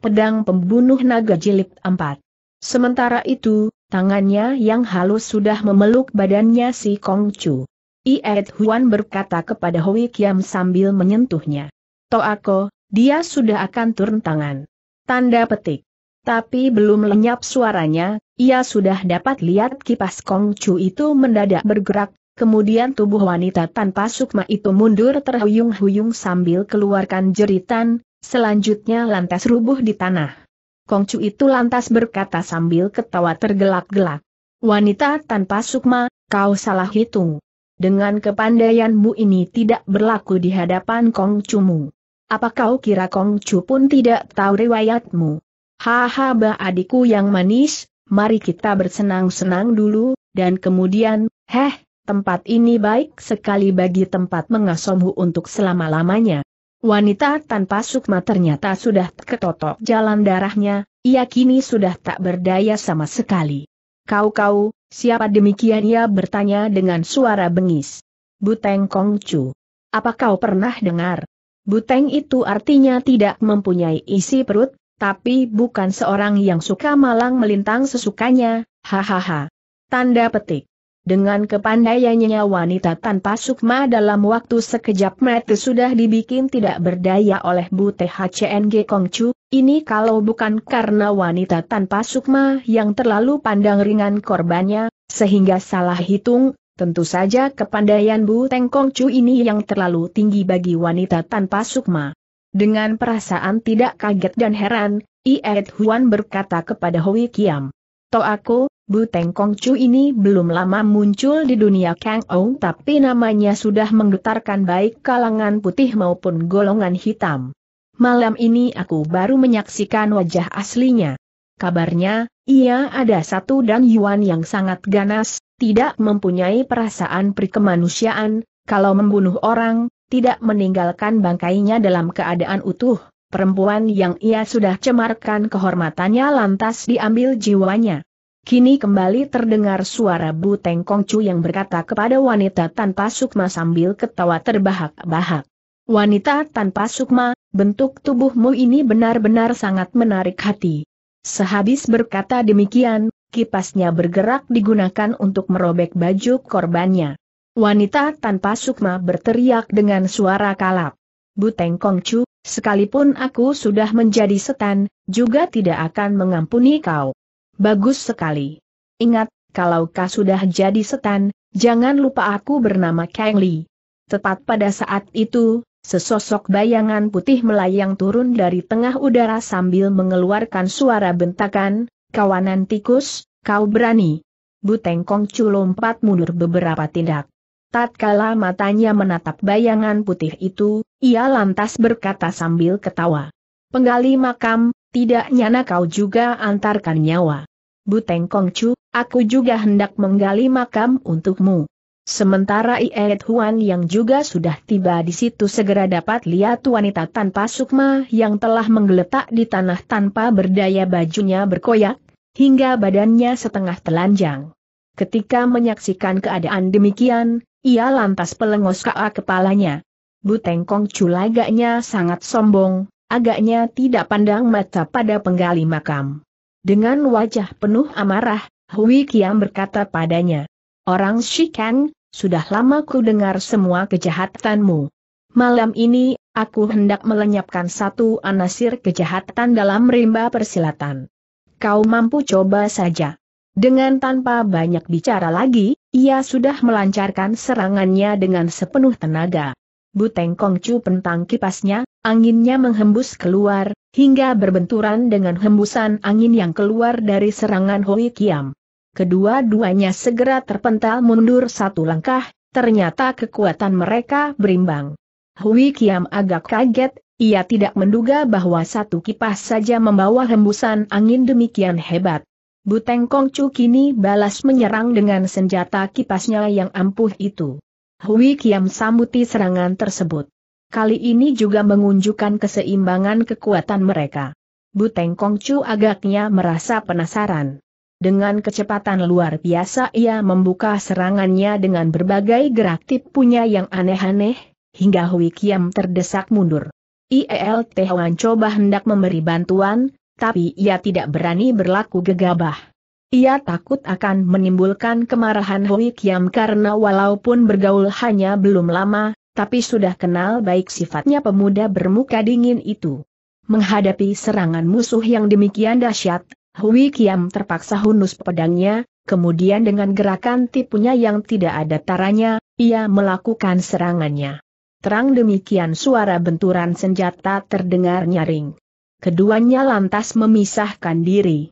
pedang pembunuh naga jilid 4. Sementara itu, tangannya yang halus sudah memeluk badannya si Kong Chu. Iet Huan berkata kepada Hui Kiam sambil menyentuhnya. Toako, dia sudah akan turun tangan. Tanda petik. Tapi belum lenyap suaranya, ia sudah dapat lihat kipas Kong Chu itu mendadak bergerak, kemudian tubuh wanita tanpa sukma itu mundur terhuyung-huyung sambil keluarkan jeritan, Selanjutnya lantas rubuh di tanah. Kongcu itu lantas berkata sambil ketawa tergelak-gelak. Wanita tanpa sukma, kau salah hitung. Dengan kepandaianmu ini tidak berlaku di hadapan Kongcumu. Apa kau kira Kongcu pun tidak tahu riwayatmu? Haha bah adikku yang manis, mari kita bersenang-senang dulu, dan kemudian, heh, tempat ini baik sekali bagi tempat mengasomhu untuk selama-lamanya. Wanita tanpa sukma ternyata sudah ketotok jalan darahnya, ia kini sudah tak berdaya sama sekali. Kau-kau, siapa demikian ia bertanya dengan suara bengis. Buteng Kongcu. Apa kau pernah dengar? Buteng itu artinya tidak mempunyai isi perut, tapi bukan seorang yang suka malang melintang sesukanya, hahaha. Tanda petik. Dengan kepandaiannya wanita tanpa sukma dalam waktu sekejap mata sudah dibikin tidak berdaya oleh Bu THCNG Kongcu, ini kalau bukan karena wanita tanpa sukma yang terlalu pandang ringan korbannya, sehingga salah hitung, tentu saja kepandaian Bu Teng Kongcu ini yang terlalu tinggi bagi wanita tanpa sukma. Dengan perasaan tidak kaget dan heran, Iet Huan berkata kepada Hui Kiam. Toh aku, Bu Teng Kong ini belum lama muncul di dunia Kang Ou tapi namanya sudah menggetarkan baik kalangan putih maupun golongan hitam. Malam ini aku baru menyaksikan wajah aslinya. Kabarnya, ia ada satu dan Yuan yang sangat ganas, tidak mempunyai perasaan prikemanusiaan, kalau membunuh orang, tidak meninggalkan bangkainya dalam keadaan utuh. Perempuan yang ia sudah cemarkan kehormatannya lantas diambil jiwanya. Kini kembali terdengar suara Bu Teng Kongcu yang berkata kepada wanita tanpa sukma sambil ketawa terbahak-bahak. Wanita tanpa sukma, bentuk tubuhmu ini benar-benar sangat menarik hati. Sehabis berkata demikian, kipasnya bergerak digunakan untuk merobek baju korbannya. Wanita tanpa sukma berteriak dengan suara kalap. Buteng Kongcu, sekalipun aku sudah menjadi setan, juga tidak akan mengampuni kau. Bagus sekali. Ingat, kalau kau sudah jadi setan, jangan lupa aku bernama Kang Li. Tepat pada saat itu, sesosok bayangan putih melayang turun dari tengah udara sambil mengeluarkan suara bentakan, kawanan tikus, kau berani. Butengkong Tengkong lompat mundur beberapa tindak. Tatkala matanya menatap bayangan putih itu, ia lantas berkata sambil ketawa. Penggali makam, tidak nyana kau juga antarkan nyawa. Buteng Kongcu, aku juga hendak menggali makam untukmu. Sementara Iet Huan yang juga sudah tiba di situ segera dapat lihat wanita tanpa sukma yang telah menggeletak di tanah tanpa berdaya bajunya berkoyak, hingga badannya setengah telanjang. Ketika menyaksikan keadaan demikian, ia lantas pelengos kaa kepalanya. Buteng Kongcu lagaknya sangat sombong, agaknya tidak pandang mata pada penggali makam. Dengan wajah penuh amarah, Hui Kiam berkata padanya. Orang Shikan, sudah lama ku dengar semua kejahatanmu. Malam ini, aku hendak melenyapkan satu anasir kejahatan dalam rimba persilatan. Kau mampu coba saja. Dengan tanpa banyak bicara lagi, ia sudah melancarkan serangannya dengan sepenuh tenaga. Buteng Kongcu pentang kipasnya, anginnya menghembus keluar, hingga berbenturan dengan hembusan angin yang keluar dari serangan Hoi Kiam. Kedua-duanya segera terpental mundur satu langkah, ternyata kekuatan mereka berimbang. Hui Kiam agak kaget, ia tidak menduga bahwa satu kipas saja membawa hembusan angin demikian hebat. Buteng Kongcu kini balas menyerang dengan senjata kipasnya yang ampuh itu. Hui Kiam sambuti serangan tersebut. Kali ini juga mengunjukkan keseimbangan kekuatan mereka. Buteng Kongcu agaknya merasa penasaran. Dengan kecepatan luar biasa ia membuka serangannya dengan berbagai gerak tipunya yang aneh-aneh, hingga Hui Kiam terdesak mundur. IELT Wan coba hendak memberi bantuan, tapi ia tidak berani berlaku gegabah. Ia takut akan menimbulkan kemarahan Hui Kiam karena walaupun bergaul hanya belum lama, tapi sudah kenal baik sifatnya pemuda bermuka dingin itu. Menghadapi serangan musuh yang demikian dahsyat, Hui Kiam terpaksa hunus pedangnya, kemudian dengan gerakan tipunya yang tidak ada taranya, ia melakukan serangannya. Terang demikian suara benturan senjata terdengar nyaring. Keduanya lantas memisahkan diri.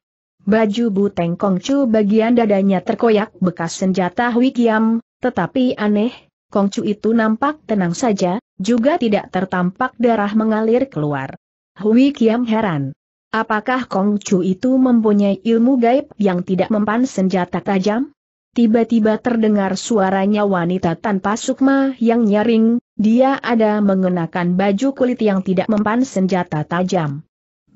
Baju Buteng Kongcu bagian dadanya terkoyak bekas senjata Hui tetapi aneh, Kongcu itu nampak tenang saja, juga tidak tertampak darah mengalir keluar. Hui heran. Apakah Kongcu itu mempunyai ilmu gaib yang tidak mempan senjata tajam? Tiba-tiba terdengar suaranya wanita tanpa sukma yang nyaring, dia ada mengenakan baju kulit yang tidak mempan senjata tajam.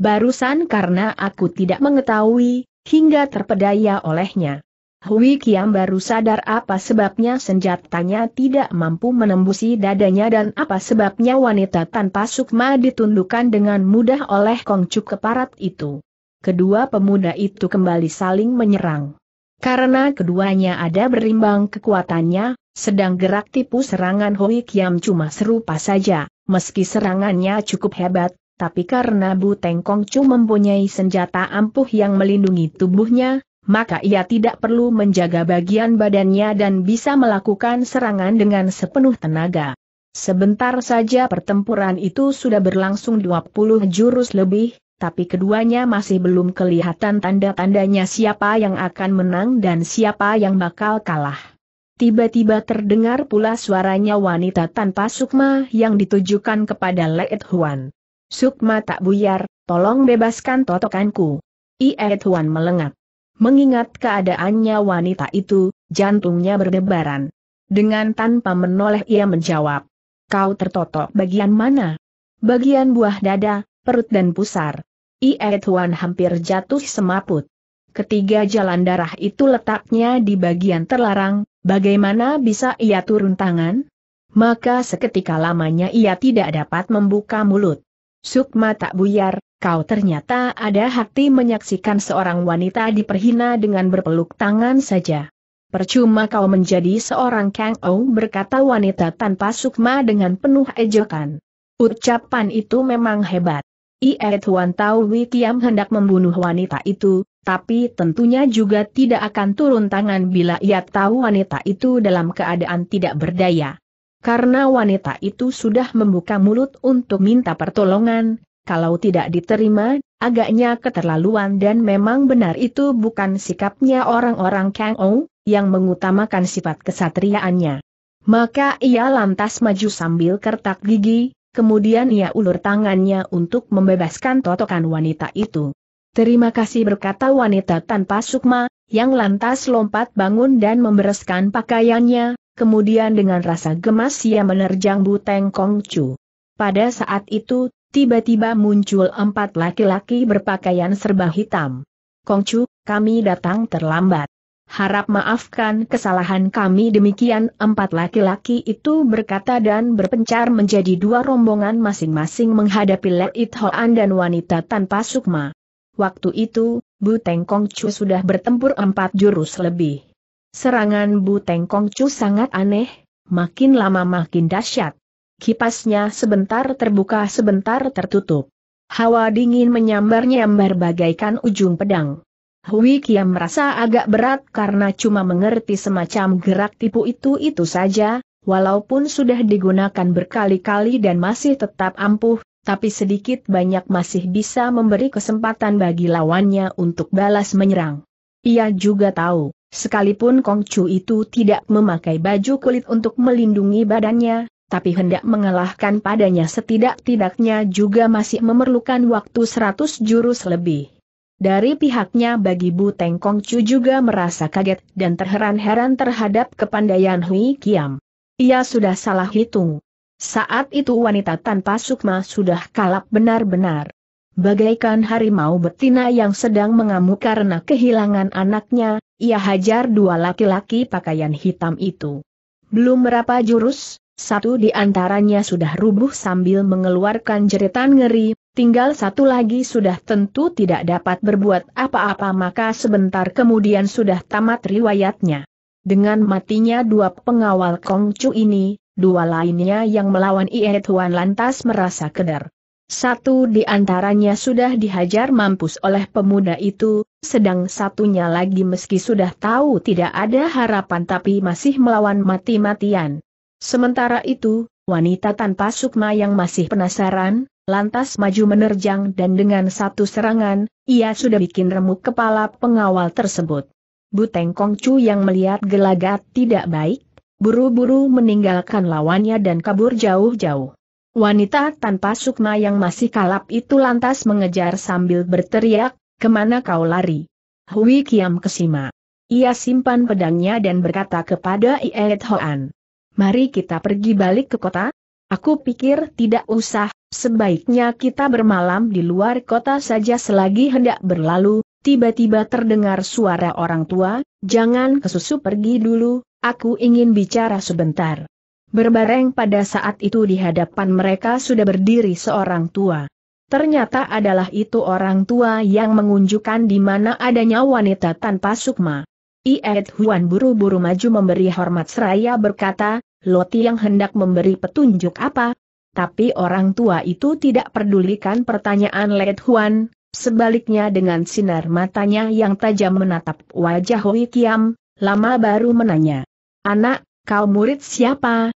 Barusan karena aku tidak mengetahui, hingga terpedaya olehnya. Hui Kiam baru sadar apa sebabnya senjatanya tidak mampu menembusi dadanya dan apa sebabnya wanita tanpa sukma ditundukkan dengan mudah oleh kongcuk keparat itu. Kedua pemuda itu kembali saling menyerang. Karena keduanya ada berimbang kekuatannya, sedang gerak tipu serangan Hui Kiam cuma serupa saja, meski serangannya cukup hebat, tapi karena Bu Tengkong cuma mempunyai senjata ampuh yang melindungi tubuhnya, maka ia tidak perlu menjaga bagian badannya dan bisa melakukan serangan dengan sepenuh tenaga. Sebentar saja pertempuran itu sudah berlangsung 20 jurus lebih, tapi keduanya masih belum kelihatan tanda-tandanya siapa yang akan menang dan siapa yang bakal kalah. Tiba-tiba terdengar pula suaranya wanita tanpa sukma yang ditujukan kepada Leet Huan. Sukma tak buyar, tolong bebaskan totokanku. Ie Tuan melengak. Mengingat keadaannya wanita itu, jantungnya berdebaran. Dengan tanpa menoleh ia menjawab. Kau tertotok bagian mana? Bagian buah dada, perut dan pusar. Ie Tuan hampir jatuh semaput. Ketiga jalan darah itu letaknya di bagian terlarang, bagaimana bisa ia turun tangan? Maka seketika lamanya ia tidak dapat membuka mulut. Sukma tak buyar, kau ternyata ada hati menyaksikan seorang wanita diperhina dengan berpeluk tangan saja. Percuma kau menjadi seorang Kang Ou berkata wanita tanpa sukma dengan penuh ejekan. Ucapan itu memang hebat. Ie Tuan Tau Wikiam Kiam hendak membunuh wanita itu, tapi tentunya juga tidak akan turun tangan bila ia tahu wanita itu dalam keadaan tidak berdaya. Karena wanita itu sudah membuka mulut untuk minta pertolongan, kalau tidak diterima, agaknya keterlaluan dan memang benar itu bukan sikapnya orang-orang Kang Ou, yang mengutamakan sifat kesatriaannya. Maka ia lantas maju sambil kertak gigi, kemudian ia ulur tangannya untuk membebaskan totokan wanita itu. Terima kasih berkata wanita tanpa sukma, yang lantas lompat bangun dan membereskan pakaiannya, kemudian dengan rasa gemas ia menerjang Buteng Kong Chu. Pada saat itu, tiba-tiba muncul empat laki-laki berpakaian serba hitam. Kong Chu, kami datang terlambat. Harap maafkan kesalahan kami demikian empat laki-laki itu berkata dan berpencar menjadi dua rombongan masing-masing menghadapi Leit Hoan dan wanita tanpa sukma. Waktu itu, Bu Teng Kong Chu sudah bertempur empat jurus lebih. Serangan Bu Buteng Chu sangat aneh, makin lama makin dahsyat. Kipasnya sebentar terbuka sebentar tertutup. Hawa dingin menyambar-nyambar bagaikan ujung pedang. Hui Kiam merasa agak berat karena cuma mengerti semacam gerak tipu itu-itu saja, walaupun sudah digunakan berkali-kali dan masih tetap ampuh, tapi sedikit banyak masih bisa memberi kesempatan bagi lawannya untuk balas menyerang. Ia juga tahu, Sekalipun Kong Chu itu tidak memakai baju kulit untuk melindungi badannya, tapi hendak mengalahkan padanya setidak-tidaknya juga masih memerlukan waktu 100 jurus lebih. Dari pihaknya bagi Bu Teng Kong Chu juga merasa kaget dan terheran-heran terhadap kepandaian Hui Kiam. Ia sudah salah hitung. Saat itu wanita tanpa sukma sudah kalap benar-benar. Bagaikan harimau betina yang sedang mengamuk karena kehilangan anaknya, ia hajar dua laki-laki pakaian hitam itu. Belum berapa jurus, satu di antaranya sudah rubuh sambil mengeluarkan jeritan ngeri, tinggal satu lagi sudah tentu tidak dapat berbuat apa-apa maka sebentar kemudian sudah tamat riwayatnya. Dengan matinya dua pengawal Kongcu ini, dua lainnya yang melawan Ie Tuan lantas merasa kedar. Satu di antaranya sudah dihajar mampus oleh pemuda itu, sedang satunya lagi meski sudah tahu tidak ada harapan tapi masih melawan mati-matian. Sementara itu, wanita tanpa sukma yang masih penasaran, lantas maju menerjang dan dengan satu serangan, ia sudah bikin remuk kepala pengawal tersebut. Buteng Kongcu yang melihat gelagat tidak baik, buru-buru meninggalkan lawannya dan kabur jauh-jauh. Wanita tanpa sukma yang masih kalap itu lantas mengejar sambil berteriak, kemana kau lari? Hui Kiam Kesima. Ia simpan pedangnya dan berkata kepada Iet Hoan. Mari kita pergi balik ke kota. Aku pikir tidak usah, sebaiknya kita bermalam di luar kota saja selagi hendak berlalu, tiba-tiba terdengar suara orang tua, jangan kesusu pergi dulu, aku ingin bicara sebentar. Berbareng pada saat itu di hadapan mereka sudah berdiri seorang tua. Ternyata adalah itu orang tua yang mengunjukkan di mana adanya wanita tanpa sukma. Ied Huan buru-buru maju memberi hormat seraya berkata, Loti yang hendak memberi petunjuk apa? Tapi orang tua itu tidak pedulikan pertanyaan Let Huan, sebaliknya dengan sinar matanya yang tajam menatap wajah Hui Kiam, lama baru menanya. Anak, kau murid siapa?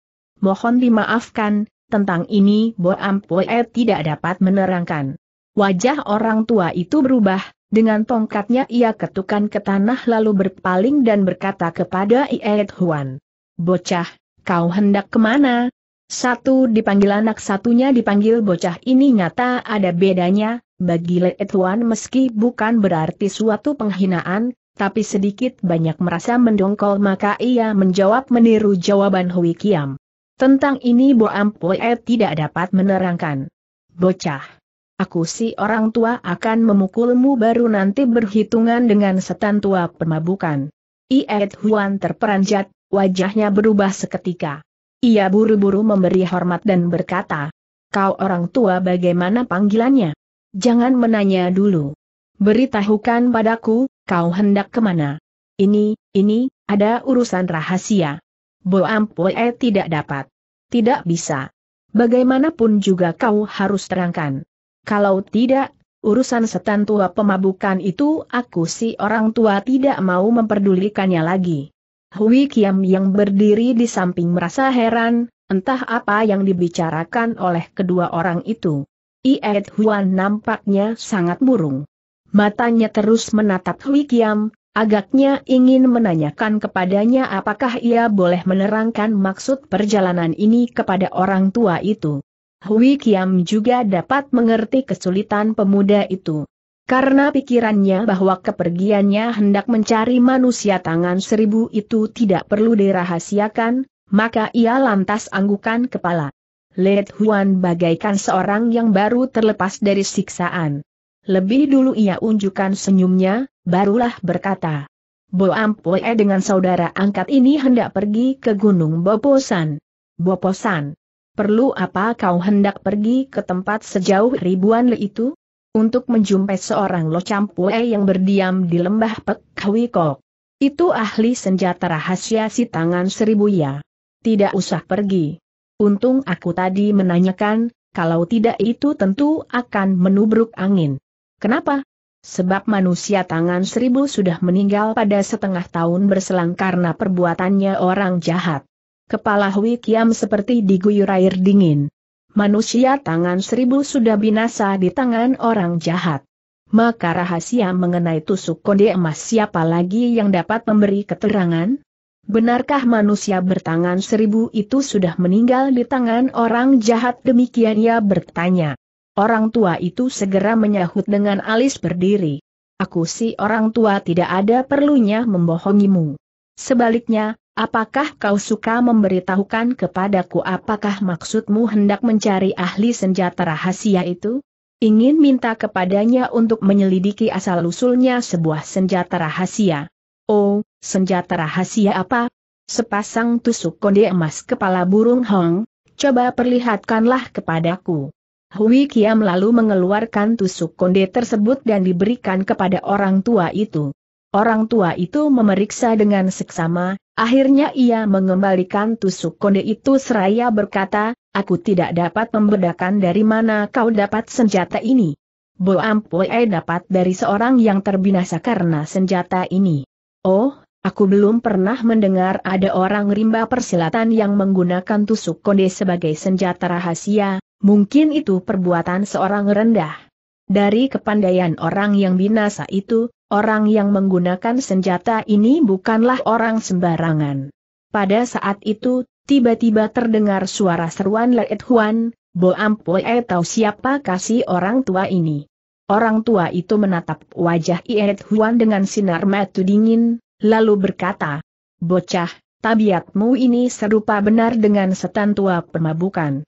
mohon dimaafkan, tentang ini Bo Ampue tidak dapat menerangkan. Wajah orang tua itu berubah, dengan tongkatnya ia ketukan ke tanah lalu berpaling dan berkata kepada Iet Huan. Bocah, kau hendak kemana? Satu dipanggil anak satunya dipanggil bocah ini nyata ada bedanya, bagi Iet Huan meski bukan berarti suatu penghinaan, tapi sedikit banyak merasa mendongkol maka ia menjawab meniru jawaban Hui Kiam. Tentang ini Bo Ampoe tidak dapat menerangkan. Bocah. Aku si orang tua akan memukulmu baru nanti berhitungan dengan setan tua pemabukan. Iet Huan terperanjat, wajahnya berubah seketika. Ia buru-buru memberi hormat dan berkata, Kau orang tua bagaimana panggilannya? Jangan menanya dulu. Beritahukan padaku, kau hendak kemana? Ini, ini, ada urusan rahasia. Boam tidak dapat. Tidak bisa. Bagaimanapun juga kau harus terangkan. Kalau tidak, urusan setan tua pemabukan itu aku si orang tua tidak mau memperdulikannya lagi. Hui Kiam yang berdiri di samping merasa heran, entah apa yang dibicarakan oleh kedua orang itu. Iet Huan nampaknya sangat murung, Matanya terus menatap Hui Kiam, Agaknya ingin menanyakan kepadanya apakah ia boleh menerangkan maksud perjalanan ini kepada orang tua itu. Hui Kiam juga dapat mengerti kesulitan pemuda itu. Karena pikirannya bahwa kepergiannya hendak mencari manusia tangan seribu itu tidak perlu dirahasiakan, maka ia lantas anggukan kepala. Let Huan bagaikan seorang yang baru terlepas dari siksaan. Lebih dulu ia unjukkan senyumnya, barulah berkata, Bo Ampoe dengan saudara angkat ini hendak pergi ke Gunung Boposan. Boposan, perlu apa kau hendak pergi ke tempat sejauh ribuan li itu? Untuk menjumpai seorang Lo Campue yang berdiam di lembah Pekwikok. Itu ahli senjata rahasia si tangan seribu ya. Tidak usah pergi. Untung aku tadi menanyakan, kalau tidak itu tentu akan menubruk angin. Kenapa? Sebab manusia tangan seribu sudah meninggal pada setengah tahun berselang karena perbuatannya orang jahat. Kepala Hui Kiam seperti diguyur air dingin. Manusia tangan seribu sudah binasa di tangan orang jahat. Maka rahasia mengenai tusuk konde emas siapa lagi yang dapat memberi keterangan? Benarkah manusia bertangan seribu itu sudah meninggal di tangan orang jahat demikian ia bertanya. Orang tua itu segera menyahut dengan alis berdiri. Aku si orang tua tidak ada perlunya membohongimu. Sebaliknya, apakah kau suka memberitahukan kepadaku apakah maksudmu hendak mencari ahli senjata rahasia itu? Ingin minta kepadanya untuk menyelidiki asal-usulnya sebuah senjata rahasia. Oh, senjata rahasia apa? Sepasang tusuk konde emas kepala burung hong, coba perlihatkanlah kepadaku. Hui Kiam lalu mengeluarkan tusuk konde tersebut dan diberikan kepada orang tua itu. Orang tua itu memeriksa dengan seksama, akhirnya ia mengembalikan tusuk konde itu seraya berkata, aku tidak dapat membedakan dari mana kau dapat senjata ini. Bo Ampoe dapat dari seorang yang terbinasa karena senjata ini. Oh, Aku belum pernah mendengar ada orang rimba persilatan yang menggunakan tusuk konde sebagai senjata rahasia, Mungkin itu perbuatan seorang rendah. Dari kepandaian orang yang binasa itu, orang yang menggunakan senjata ini bukanlah orang sembarangan. Pada saat itu, tiba-tiba terdengar suara seruan Leet Huan, Bo eh, tahu siapa kasih orang tua ini. Orang tua itu menatap wajah Iet Huan dengan sinar mata dingin, lalu berkata, Bocah, tabiatmu ini serupa benar dengan setan tua pemabukan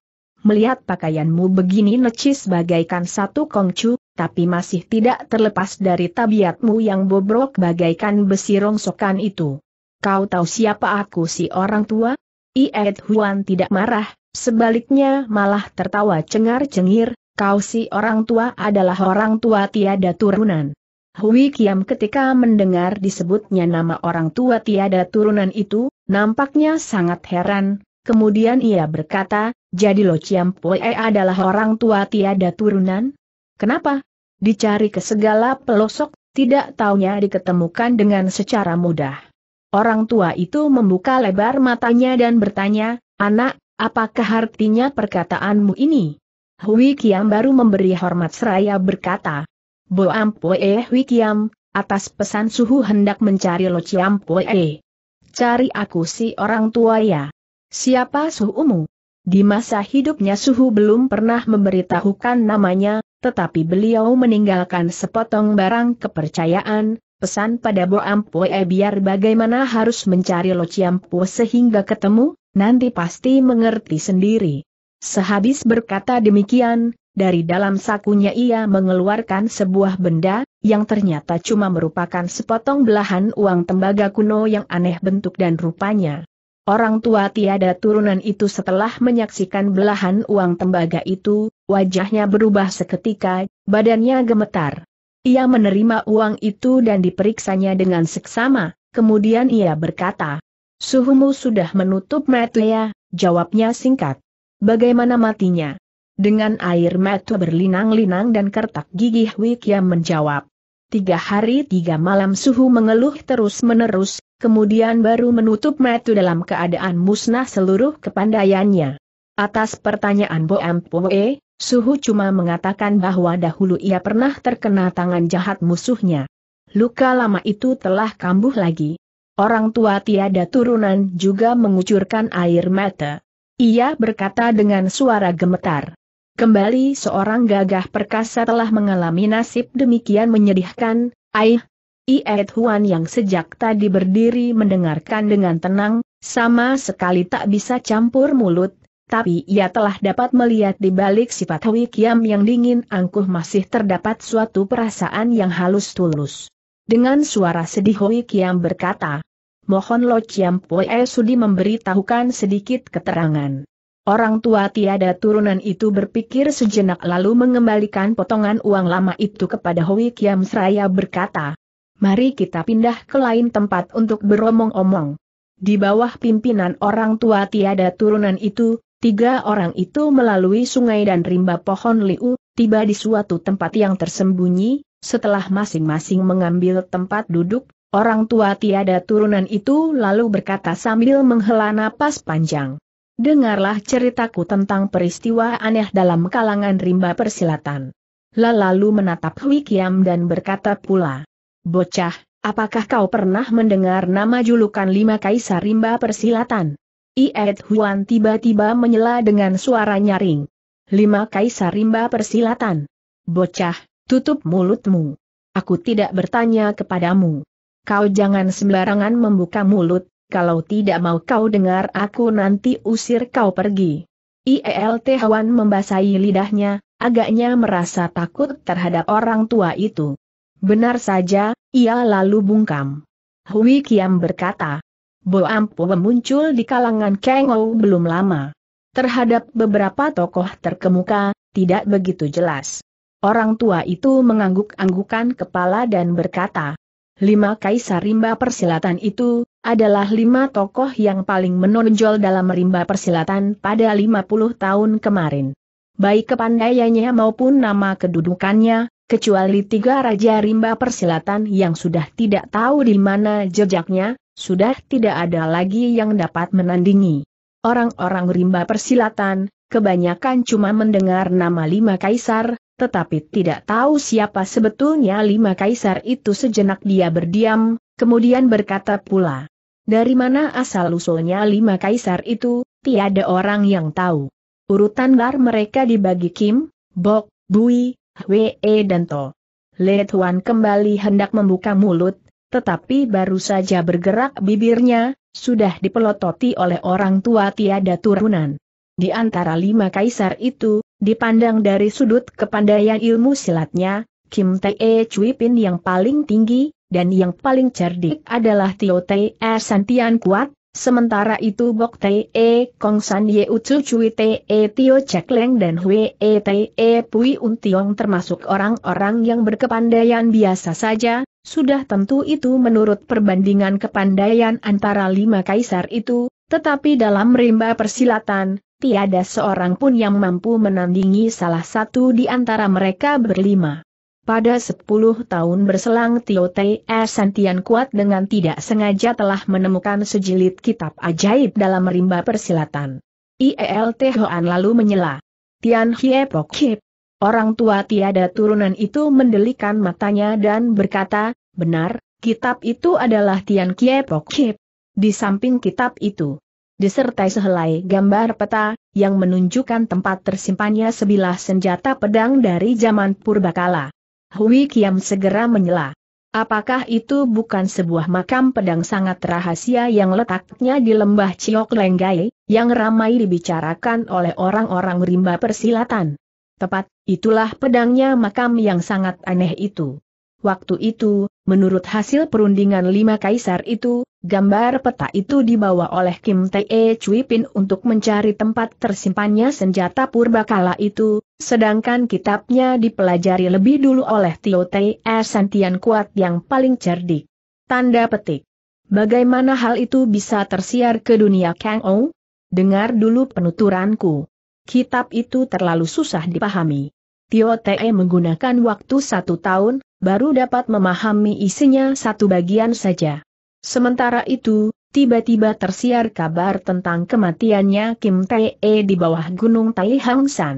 melihat pakaianmu begini necis bagaikan satu kongcu, tapi masih tidak terlepas dari tabiatmu yang bobrok bagaikan besi rongsokan itu. Kau tahu siapa aku si orang tua? Ied Huan tidak marah, sebaliknya malah tertawa cengar-cengir, kau si orang tua adalah orang tua tiada turunan. Hui Kiam ketika mendengar disebutnya nama orang tua tiada turunan itu, nampaknya sangat heran, kemudian ia berkata, jadi Lo Poe adalah orang tua tiada turunan? Kenapa? Dicari ke segala pelosok, tidak taunya diketemukan dengan secara mudah. Orang tua itu membuka lebar matanya dan bertanya, Anak, apakah artinya perkataanmu ini? Hui Kiam baru memberi hormat seraya berkata, Bo Ampoe Hui Kiam, atas pesan suhu hendak mencari Lo Poe. Cari aku si orang tua ya. Siapa suhumu? Di masa hidupnya Suhu belum pernah memberitahukan namanya, tetapi beliau meninggalkan sepotong barang kepercayaan, pesan pada Bo Ampue biar bagaimana harus mencari Lo Ciampu sehingga ketemu, nanti pasti mengerti sendiri. Sehabis berkata demikian, dari dalam sakunya ia mengeluarkan sebuah benda, yang ternyata cuma merupakan sepotong belahan uang tembaga kuno yang aneh bentuk dan rupanya. Orang tua tiada turunan itu setelah menyaksikan belahan uang tembaga itu, wajahnya berubah seketika, badannya gemetar. Ia menerima uang itu dan diperiksanya dengan seksama, kemudian ia berkata, Suhumu sudah menutup ya jawabnya singkat. Bagaimana matinya? Dengan air mata berlinang-linang dan kertak gigih Wikia menjawab, Tiga hari tiga malam suhu mengeluh terus-menerus, kemudian baru menutup metu dalam keadaan musnah seluruh kepandaiannya. Atas pertanyaan Bo Ampoe, Suhu cuma mengatakan bahwa dahulu ia pernah terkena tangan jahat musuhnya. Luka lama itu telah kambuh lagi. Orang tua tiada turunan juga mengucurkan air mata. Ia berkata dengan suara gemetar. Kembali seorang gagah perkasa telah mengalami nasib demikian menyedihkan, aih. Iet Huan yang sejak tadi berdiri mendengarkan dengan tenang, sama sekali tak bisa campur mulut, tapi ia telah dapat melihat di balik sifat Hui Kiam yang dingin angkuh masih terdapat suatu perasaan yang halus tulus. Dengan suara sedih Hui Kiam berkata, Mohon Lo Chiam Pue Sudi memberitahukan sedikit keterangan. Orang tua tiada turunan itu berpikir sejenak lalu mengembalikan potongan uang lama itu kepada Hui Kiam Seraya berkata, Mari kita pindah ke lain tempat untuk beromong-omong. Di bawah pimpinan orang tua tiada turunan itu, Tiga orang itu melalui sungai dan rimba pohon liu, tiba di suatu tempat yang tersembunyi, setelah masing-masing mengambil tempat duduk, orang tua tiada turunan itu lalu berkata sambil menghela napas panjang. Dengarlah ceritaku tentang peristiwa aneh dalam kalangan rimba persilatan. lalu menatap Hui Kiam dan berkata pula. Bocah, apakah kau pernah mendengar nama julukan lima kaisar rimba persilatan? Iet Huan tiba-tiba menyela dengan suara nyaring. Lima kaisar rimba persilatan. Bocah, tutup mulutmu. Aku tidak bertanya kepadamu. Kau jangan sembarangan membuka mulut, kalau tidak mau kau dengar aku nanti usir kau pergi. IELT Hwan membasahi lidahnya, agaknya merasa takut terhadap orang tua itu. Benar saja, ia lalu bungkam. Hui Kiam berkata, Bo Ampo muncul di kalangan Ou belum lama. Terhadap beberapa tokoh terkemuka, tidak begitu jelas. Orang tua itu mengangguk-anggukan kepala dan berkata, lima kaisar rimba persilatan itu, adalah lima tokoh yang paling menonjol dalam rimba persilatan pada 50 tahun kemarin. Baik kepandaiannya maupun nama kedudukannya, kecuali tiga raja rimba persilatan yang sudah tidak tahu di mana jejaknya, sudah tidak ada lagi yang dapat menandingi. Orang-orang rimba persilatan, kebanyakan cuma mendengar nama lima kaisar, tetapi tidak tahu siapa sebetulnya lima kaisar itu sejenak dia berdiam, kemudian berkata pula. Dari mana asal-usulnya lima kaisar itu, tiada orang yang tahu. Urutan lar mereka dibagi Kim, Bok, Bui, Hwe e, dan To. Le Tuan kembali hendak membuka mulut, tetapi baru saja bergerak bibirnya, sudah dipelototi oleh orang tua tiada turunan. Di antara lima kaisar itu, Dipandang dari sudut kepandaian ilmu silatnya, Kim Tae Chui Pin yang paling tinggi, dan yang paling cerdik adalah Tio Tae Santian Kuat, sementara itu Bok Tae Kong San Ye Ucu Chui Tae Tio Chek Leng dan Hue e Tae Pui Untiong termasuk orang-orang yang berkepandaian biasa saja, sudah tentu itu menurut perbandingan kepandaian antara lima kaisar itu, tetapi dalam rimba persilatan, tiada seorang pun yang mampu menandingi salah satu di antara mereka berlima. Pada sepuluh tahun berselang Tio Te Santian kuat dengan tidak sengaja telah menemukan sejilid kitab ajaib dalam rimba persilatan. IELT Hoan lalu menyela. Tian Hie Pok Hip. Orang tua tiada turunan itu mendelikan matanya dan berkata, benar, kitab itu adalah Tian Kie Pok Hip. Di samping kitab itu, disertai sehelai gambar peta, yang menunjukkan tempat tersimpannya sebilah senjata pedang dari zaman purbakala. Hui Kiam segera menyela. Apakah itu bukan sebuah makam pedang sangat rahasia yang letaknya di lembah Ciok Lenggai, yang ramai dibicarakan oleh orang-orang rimba persilatan? Tepat, itulah pedangnya makam yang sangat aneh itu. Waktu itu, menurut hasil perundingan lima kaisar itu, gambar peta itu dibawa oleh Kim Tae Chui Pin untuk mencari tempat tersimpannya senjata purbakala itu, sedangkan kitabnya dipelajari lebih dulu oleh Tio Tae Santian Kuat yang paling cerdik. Tanda petik. Bagaimana hal itu bisa tersiar ke dunia Kang Ou? Dengar dulu penuturanku. Kitab itu terlalu susah dipahami. Tio Te menggunakan waktu satu tahun baru dapat memahami isinya satu bagian saja. Sementara itu, tiba-tiba tersiar kabar tentang kematiannya Kim Tae di bawah Gunung Tai Hang San.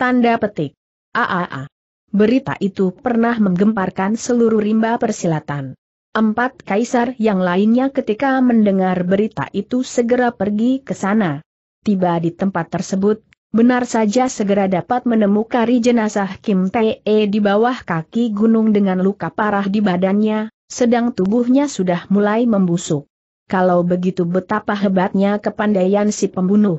Tanda petik. AAA. Berita itu pernah menggemparkan seluruh rimba persilatan. Empat kaisar yang lainnya ketika mendengar berita itu segera pergi ke sana. Tiba di tempat tersebut, Benar saja segera dapat menemukan jenazah Kim Tae di bawah kaki gunung dengan luka parah di badannya, sedang tubuhnya sudah mulai membusuk. Kalau begitu betapa hebatnya kepandaian si pembunuh.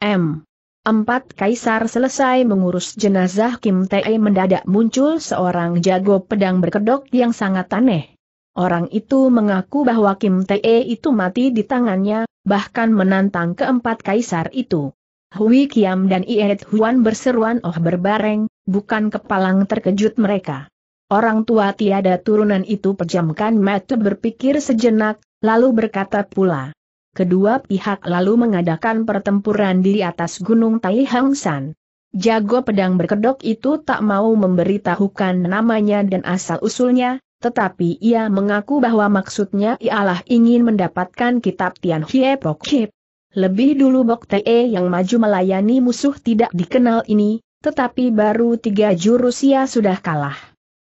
M. Empat kaisar selesai mengurus jenazah Kim Tae mendadak muncul seorang jago pedang berkedok yang sangat aneh. Orang itu mengaku bahwa Kim Tae itu mati di tangannya, bahkan menantang keempat kaisar itu. Hui Kiam dan Iet Huan berseruan oh berbareng, bukan kepalang terkejut mereka. Orang tua tiada turunan itu pejamkan mata berpikir sejenak, lalu berkata pula. Kedua pihak lalu mengadakan pertempuran di atas gunung Tai Hang San. Jago pedang berkedok itu tak mau memberitahukan namanya dan asal-usulnya, tetapi ia mengaku bahwa maksudnya ialah ingin mendapatkan kitab Tian Hie Pok Hip. Lebih dulu Bok Te yang maju melayani musuh tidak dikenal ini, tetapi baru tiga jurus ia sudah kalah.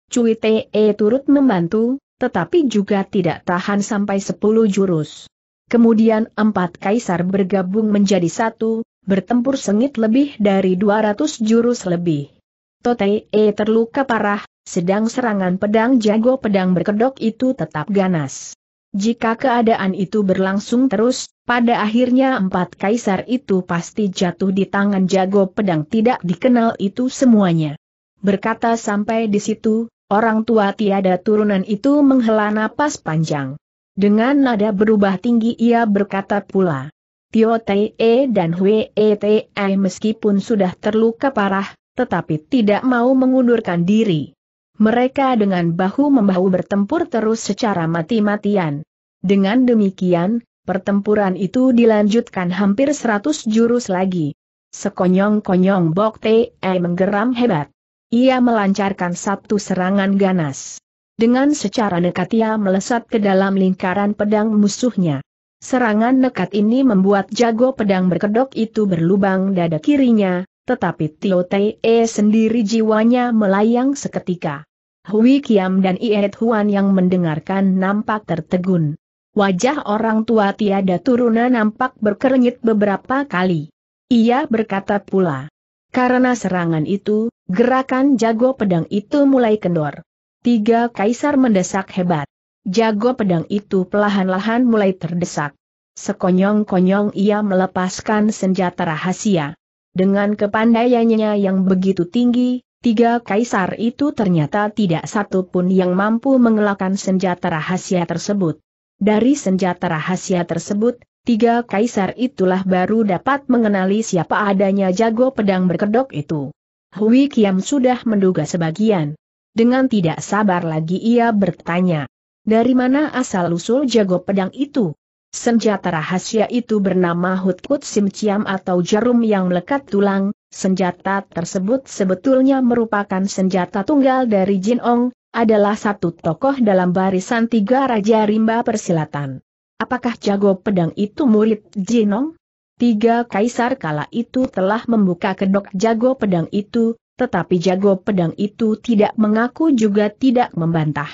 Cui Te turut membantu, tetapi juga tidak tahan sampai sepuluh jurus. Kemudian empat kaisar bergabung menjadi satu, bertempur sengit lebih dari dua ratus jurus lebih. Totee terluka parah, sedang serangan pedang jago pedang berkedok itu tetap ganas. Jika keadaan itu berlangsung terus, pada akhirnya empat kaisar itu pasti jatuh di tangan jago pedang tidak dikenal itu semuanya. Berkata sampai di situ, orang tua tiada turunan itu menghela napas panjang. Dengan nada berubah tinggi ia berkata pula. Tio Te e dan Hwe e Te meskipun sudah terluka parah, tetapi tidak mau mengundurkan diri. Mereka dengan bahu-membahu bertempur terus secara mati-matian. Dengan demikian, Pertempuran itu dilanjutkan hampir seratus jurus lagi. Sekonyong-konyong Bok Te eh, menggeram hebat. Ia melancarkan satu serangan ganas. Dengan secara nekat ia melesat ke dalam lingkaran pedang musuhnya. Serangan nekat ini membuat jago pedang berkedok itu berlubang dada kirinya, tetapi Tio Te e sendiri jiwanya melayang seketika. Hui Kiam dan Iet Huan yang mendengarkan nampak tertegun. Wajah orang tua tiada turunan nampak berkerenyit beberapa kali. Ia berkata pula. Karena serangan itu, gerakan jago pedang itu mulai kendor. Tiga kaisar mendesak hebat. Jago pedang itu pelahan-lahan mulai terdesak. Sekonyong-konyong ia melepaskan senjata rahasia. Dengan kepandaiannya yang begitu tinggi, tiga kaisar itu ternyata tidak satu pun yang mampu mengelakkan senjata rahasia tersebut. Dari senjata rahasia tersebut, tiga kaisar itulah baru dapat mengenali siapa adanya jago pedang berkedok itu. Hui Kiam sudah menduga sebagian. Dengan tidak sabar lagi ia bertanya, dari mana asal-usul jago pedang itu? Senjata rahasia itu bernama Hutkut simciam atau jarum yang melekat tulang, senjata tersebut sebetulnya merupakan senjata tunggal dari Jin Ong, adalah satu tokoh dalam barisan tiga Raja Rimba Persilatan. Apakah jago pedang itu murid Jinong? Tiga kaisar kala itu telah membuka kedok jago pedang itu, tetapi jago pedang itu tidak mengaku juga tidak membantah.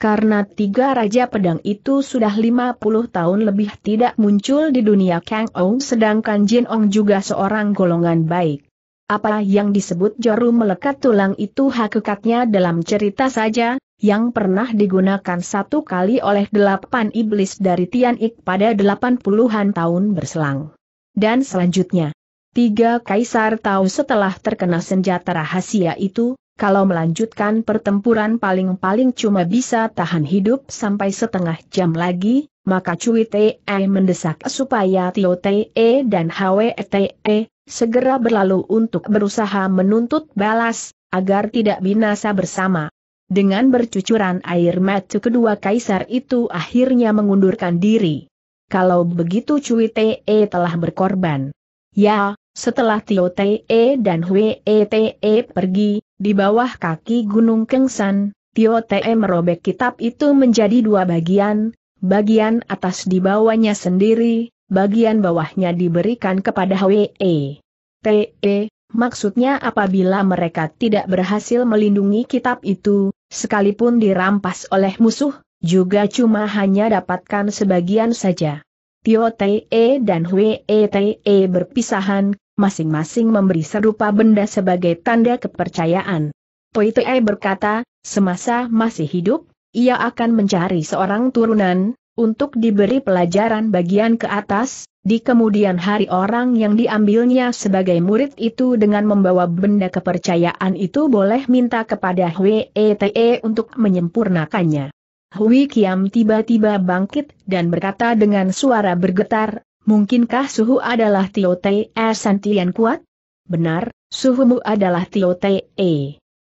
Karena tiga raja pedang itu sudah 50 tahun lebih tidak muncul di dunia Kang Ou sedangkan Jin Ong juga seorang golongan baik. Apa yang disebut jarum melekat tulang itu hakikatnya dalam cerita saja, yang pernah digunakan satu kali oleh delapan iblis dari Tian Ik pada delapan puluhan tahun berselang. Dan selanjutnya, tiga kaisar tahu setelah terkena senjata rahasia itu, kalau melanjutkan pertempuran paling-paling cuma bisa tahan hidup sampai setengah jam lagi, maka Cui Te mendesak supaya Tio Te e dan Hwe Te e segera berlalu untuk berusaha menuntut balas, agar tidak binasa bersama. Dengan bercucuran air mata kedua kaisar itu akhirnya mengundurkan diri. Kalau begitu Cui Te e telah berkorban. Ya, setelah Tio Te e dan Hwe Te e pergi, di bawah kaki Gunung Kengsan, Tio Te e merobek kitab itu menjadi dua bagian, bagian atas dibawanya sendiri, bagian bawahnya diberikan kepada HWE. TE, maksudnya apabila mereka tidak berhasil melindungi kitab itu, sekalipun dirampas oleh musuh, juga cuma hanya dapatkan sebagian saja. Tio Te dan Hwe Te berpisahan, masing-masing memberi serupa benda sebagai tanda kepercayaan. Toi Te berkata, semasa masih hidup, ia akan mencari seorang turunan, untuk diberi pelajaran bagian ke atas, di kemudian hari orang yang diambilnya sebagai murid itu dengan membawa benda kepercayaan itu boleh minta kepada Wete untuk menyempurnakannya. Hui Kiam tiba-tiba bangkit dan berkata dengan suara bergetar, Mungkinkah suhu adalah Tio Te Santian kuat? Benar, suhumu adalah Tio Te.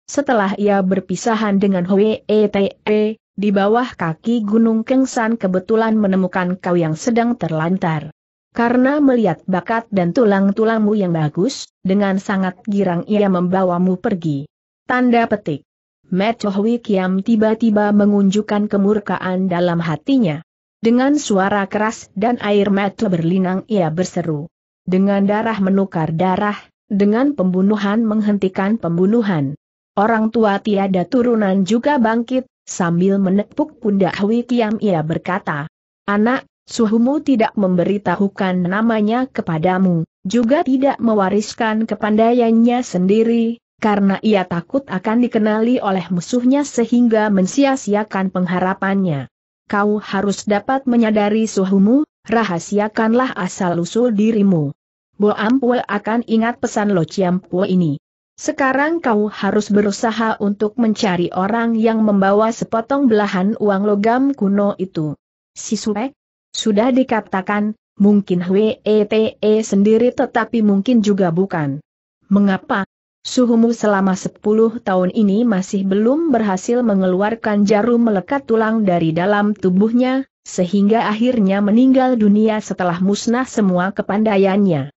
Setelah ia berpisahan dengan Hwee Te, di bawah kaki Gunung Kengsan kebetulan menemukan kau yang sedang terlantar. Karena melihat bakat dan tulang-tulangmu yang bagus, dengan sangat girang ia membawamu pergi. Tanda petik. Mechohui Kiam tiba-tiba mengunjukkan kemurkaan dalam hatinya. Dengan suara keras dan air mata berlinang ia berseru. Dengan darah menukar darah, dengan pembunuhan menghentikan pembunuhan. Orang tua tiada turunan juga bangkit, sambil menepuk pundak Hui Kiam ia berkata, Anak, suhumu tidak memberitahukan namanya kepadamu, juga tidak mewariskan kepandaiannya sendiri, karena ia takut akan dikenali oleh musuhnya sehingga mensia-siakan pengharapannya. Kau harus dapat menyadari suhumu, rahasiakanlah asal-usul dirimu. Bo Ampue akan ingat pesan Lo Chiampue ini. Sekarang kau harus berusaha untuk mencari orang yang membawa sepotong belahan uang logam kuno itu. Si Suek? Sudah dikatakan, mungkin Hwete sendiri tetapi mungkin juga bukan. Mengapa? Suhumu selama 10 tahun ini masih belum berhasil mengeluarkan jarum melekat tulang dari dalam tubuhnya, sehingga akhirnya meninggal dunia setelah musnah semua kepandaiannya.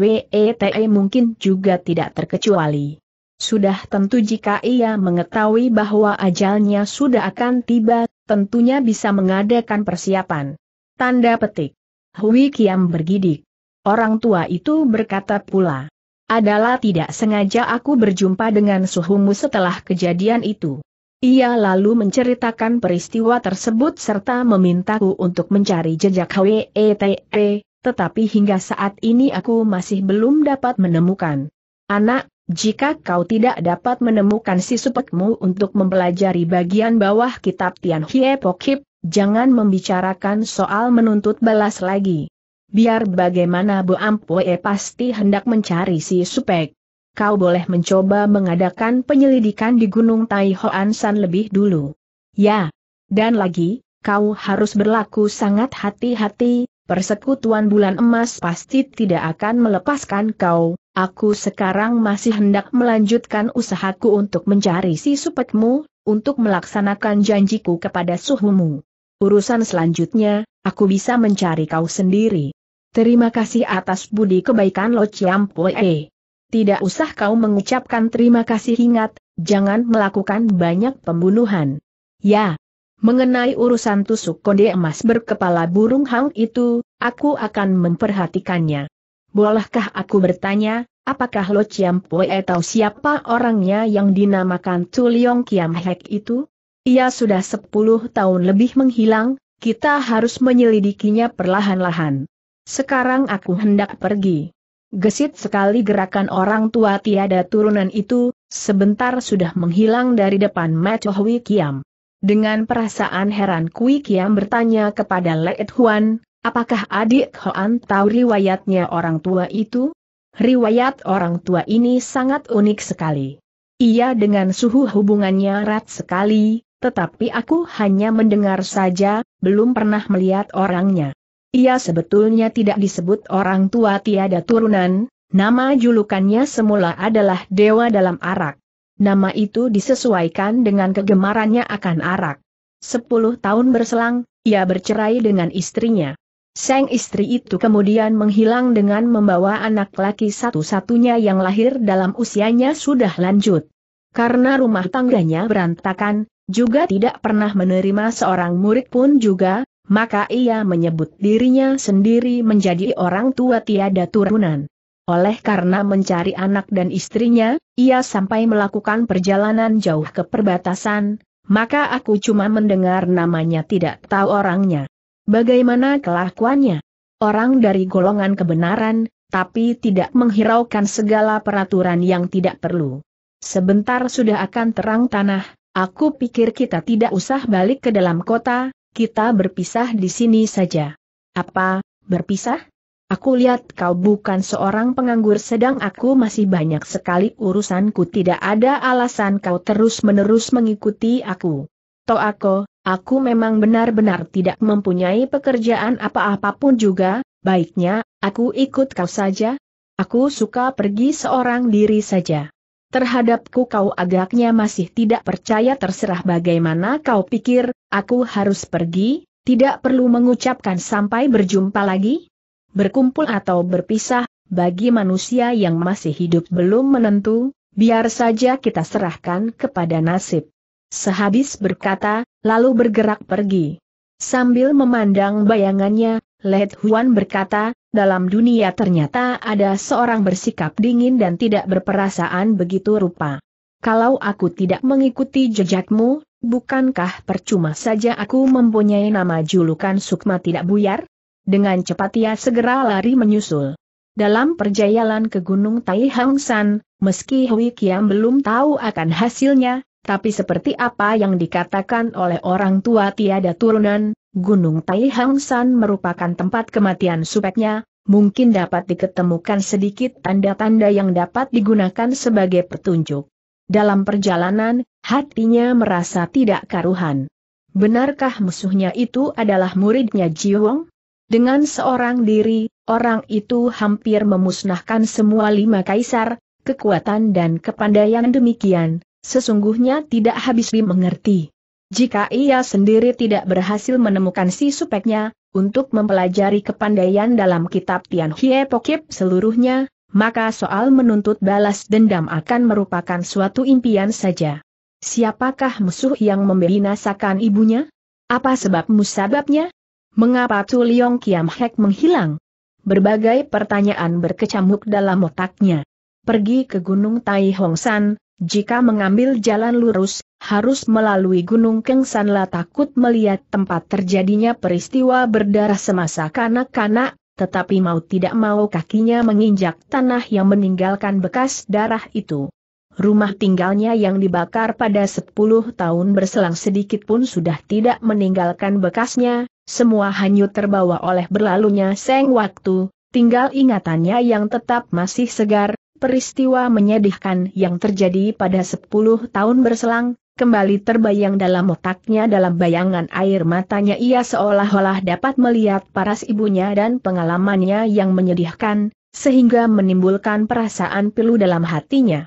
WETE mungkin juga tidak terkecuali. Sudah tentu jika ia mengetahui bahwa ajalnya sudah akan tiba, tentunya bisa mengadakan persiapan. Tanda petik. Hui Kiam bergidik. Orang tua itu berkata pula. Adalah tidak sengaja aku berjumpa dengan suhumu setelah kejadian itu. Ia lalu menceritakan peristiwa tersebut serta memintaku untuk mencari jejak HWETE, tetapi hingga saat ini aku masih belum dapat menemukan. Anak, jika kau tidak dapat menemukan si supekmu untuk mempelajari bagian bawah kitab Tian Hie Pokip, jangan membicarakan soal menuntut balas lagi. Biar bagaimana Bu Ampoe pasti hendak mencari si supek. Kau boleh mencoba mengadakan penyelidikan di Gunung Tai Hoan San lebih dulu. Ya. Dan lagi, kau harus berlaku sangat hati-hati, persekutuan bulan emas pasti tidak akan melepaskan kau, aku sekarang masih hendak melanjutkan usahaku untuk mencari si supekmu, untuk melaksanakan janjiku kepada suhumu. Urusan selanjutnya, aku bisa mencari kau sendiri. Terima kasih atas budi kebaikan Lo Ciampoe. Eh, Tidak usah kau mengucapkan terima kasih ingat, jangan melakukan banyak pembunuhan. Ya, Mengenai urusan tusuk konde emas berkepala burung hang itu, aku akan memperhatikannya. Bolehkah aku bertanya, apakah Lo Chiam Pue atau siapa orangnya yang dinamakan Tuliong Kiam Hek itu? Ia sudah sepuluh tahun lebih menghilang, kita harus menyelidikinya perlahan-lahan. Sekarang aku hendak pergi. Gesit sekali gerakan orang tua tiada turunan itu, sebentar sudah menghilang dari depan Macohui Kiam. Dengan perasaan heran Kui Kiam bertanya kepada Leet Huan, apakah adik Hoan tahu riwayatnya orang tua itu? Riwayat orang tua ini sangat unik sekali. Ia dengan suhu hubungannya erat sekali, tetapi aku hanya mendengar saja, belum pernah melihat orangnya. Ia sebetulnya tidak disebut orang tua tiada turunan, nama julukannya semula adalah dewa dalam arak. Nama itu disesuaikan dengan kegemarannya akan arak. Sepuluh tahun berselang, ia bercerai dengan istrinya. Sang istri itu kemudian menghilang dengan membawa anak laki satu-satunya yang lahir dalam usianya sudah lanjut. Karena rumah tangganya berantakan, juga tidak pernah menerima seorang murid pun juga, maka ia menyebut dirinya sendiri menjadi orang tua tiada turunan. Oleh karena mencari anak dan istrinya, ia sampai melakukan perjalanan jauh ke perbatasan, maka aku cuma mendengar namanya tidak tahu orangnya. Bagaimana kelakuannya? Orang dari golongan kebenaran, tapi tidak menghiraukan segala peraturan yang tidak perlu. Sebentar sudah akan terang tanah, aku pikir kita tidak usah balik ke dalam kota, kita berpisah di sini saja. Apa, berpisah? Aku lihat kau bukan seorang penganggur sedang aku masih banyak sekali urusanku tidak ada alasan kau terus-menerus mengikuti aku. aku, aku memang benar-benar tidak mempunyai pekerjaan apa-apapun juga, baiknya, aku ikut kau saja. Aku suka pergi seorang diri saja. Terhadapku kau agaknya masih tidak percaya terserah bagaimana kau pikir, aku harus pergi, tidak perlu mengucapkan sampai berjumpa lagi? berkumpul atau berpisah, bagi manusia yang masih hidup belum menentu, biar saja kita serahkan kepada nasib. Sehabis berkata, lalu bergerak pergi. Sambil memandang bayangannya, Let Huan berkata, dalam dunia ternyata ada seorang bersikap dingin dan tidak berperasaan begitu rupa. Kalau aku tidak mengikuti jejakmu, bukankah percuma saja aku mempunyai nama julukan Sukma tidak buyar? Dengan cepat ia segera lari menyusul. Dalam perjalanan ke Gunung Tai San, meski Hui Kiam belum tahu akan hasilnya, tapi seperti apa yang dikatakan oleh orang tua tiada turunan, Gunung Tai San merupakan tempat kematian supeknya, mungkin dapat diketemukan sedikit tanda-tanda yang dapat digunakan sebagai petunjuk. Dalam perjalanan, hatinya merasa tidak karuhan. Benarkah musuhnya itu adalah muridnya Ji Wong? Dengan seorang diri, orang itu hampir memusnahkan semua lima kaisar, kekuatan dan kepandaian demikian, sesungguhnya tidak habis dimengerti. Jika ia sendiri tidak berhasil menemukan si supeknya, untuk mempelajari kepandaian dalam kitab Tian Hie Pokip seluruhnya, maka soal menuntut balas dendam akan merupakan suatu impian saja. Siapakah musuh yang membinasakan ibunya? Apa sebab musababnya? Mengapa Tu Liong Kiam Hek menghilang? Berbagai pertanyaan berkecamuk dalam otaknya. Pergi ke Gunung Tai Hong San, jika mengambil jalan lurus, harus melalui Gunung Keng San lah takut melihat tempat terjadinya peristiwa berdarah semasa kanak-kanak, tetapi mau tidak mau kakinya menginjak tanah yang meninggalkan bekas darah itu. Rumah tinggalnya yang dibakar pada 10 tahun berselang sedikit pun sudah tidak meninggalkan bekasnya, semua hanyut terbawa oleh berlalunya seng waktu, tinggal ingatannya yang tetap masih segar, peristiwa menyedihkan yang terjadi pada 10 tahun berselang, kembali terbayang dalam otaknya dalam bayangan air matanya ia seolah-olah dapat melihat paras ibunya dan pengalamannya yang menyedihkan, sehingga menimbulkan perasaan pilu dalam hatinya.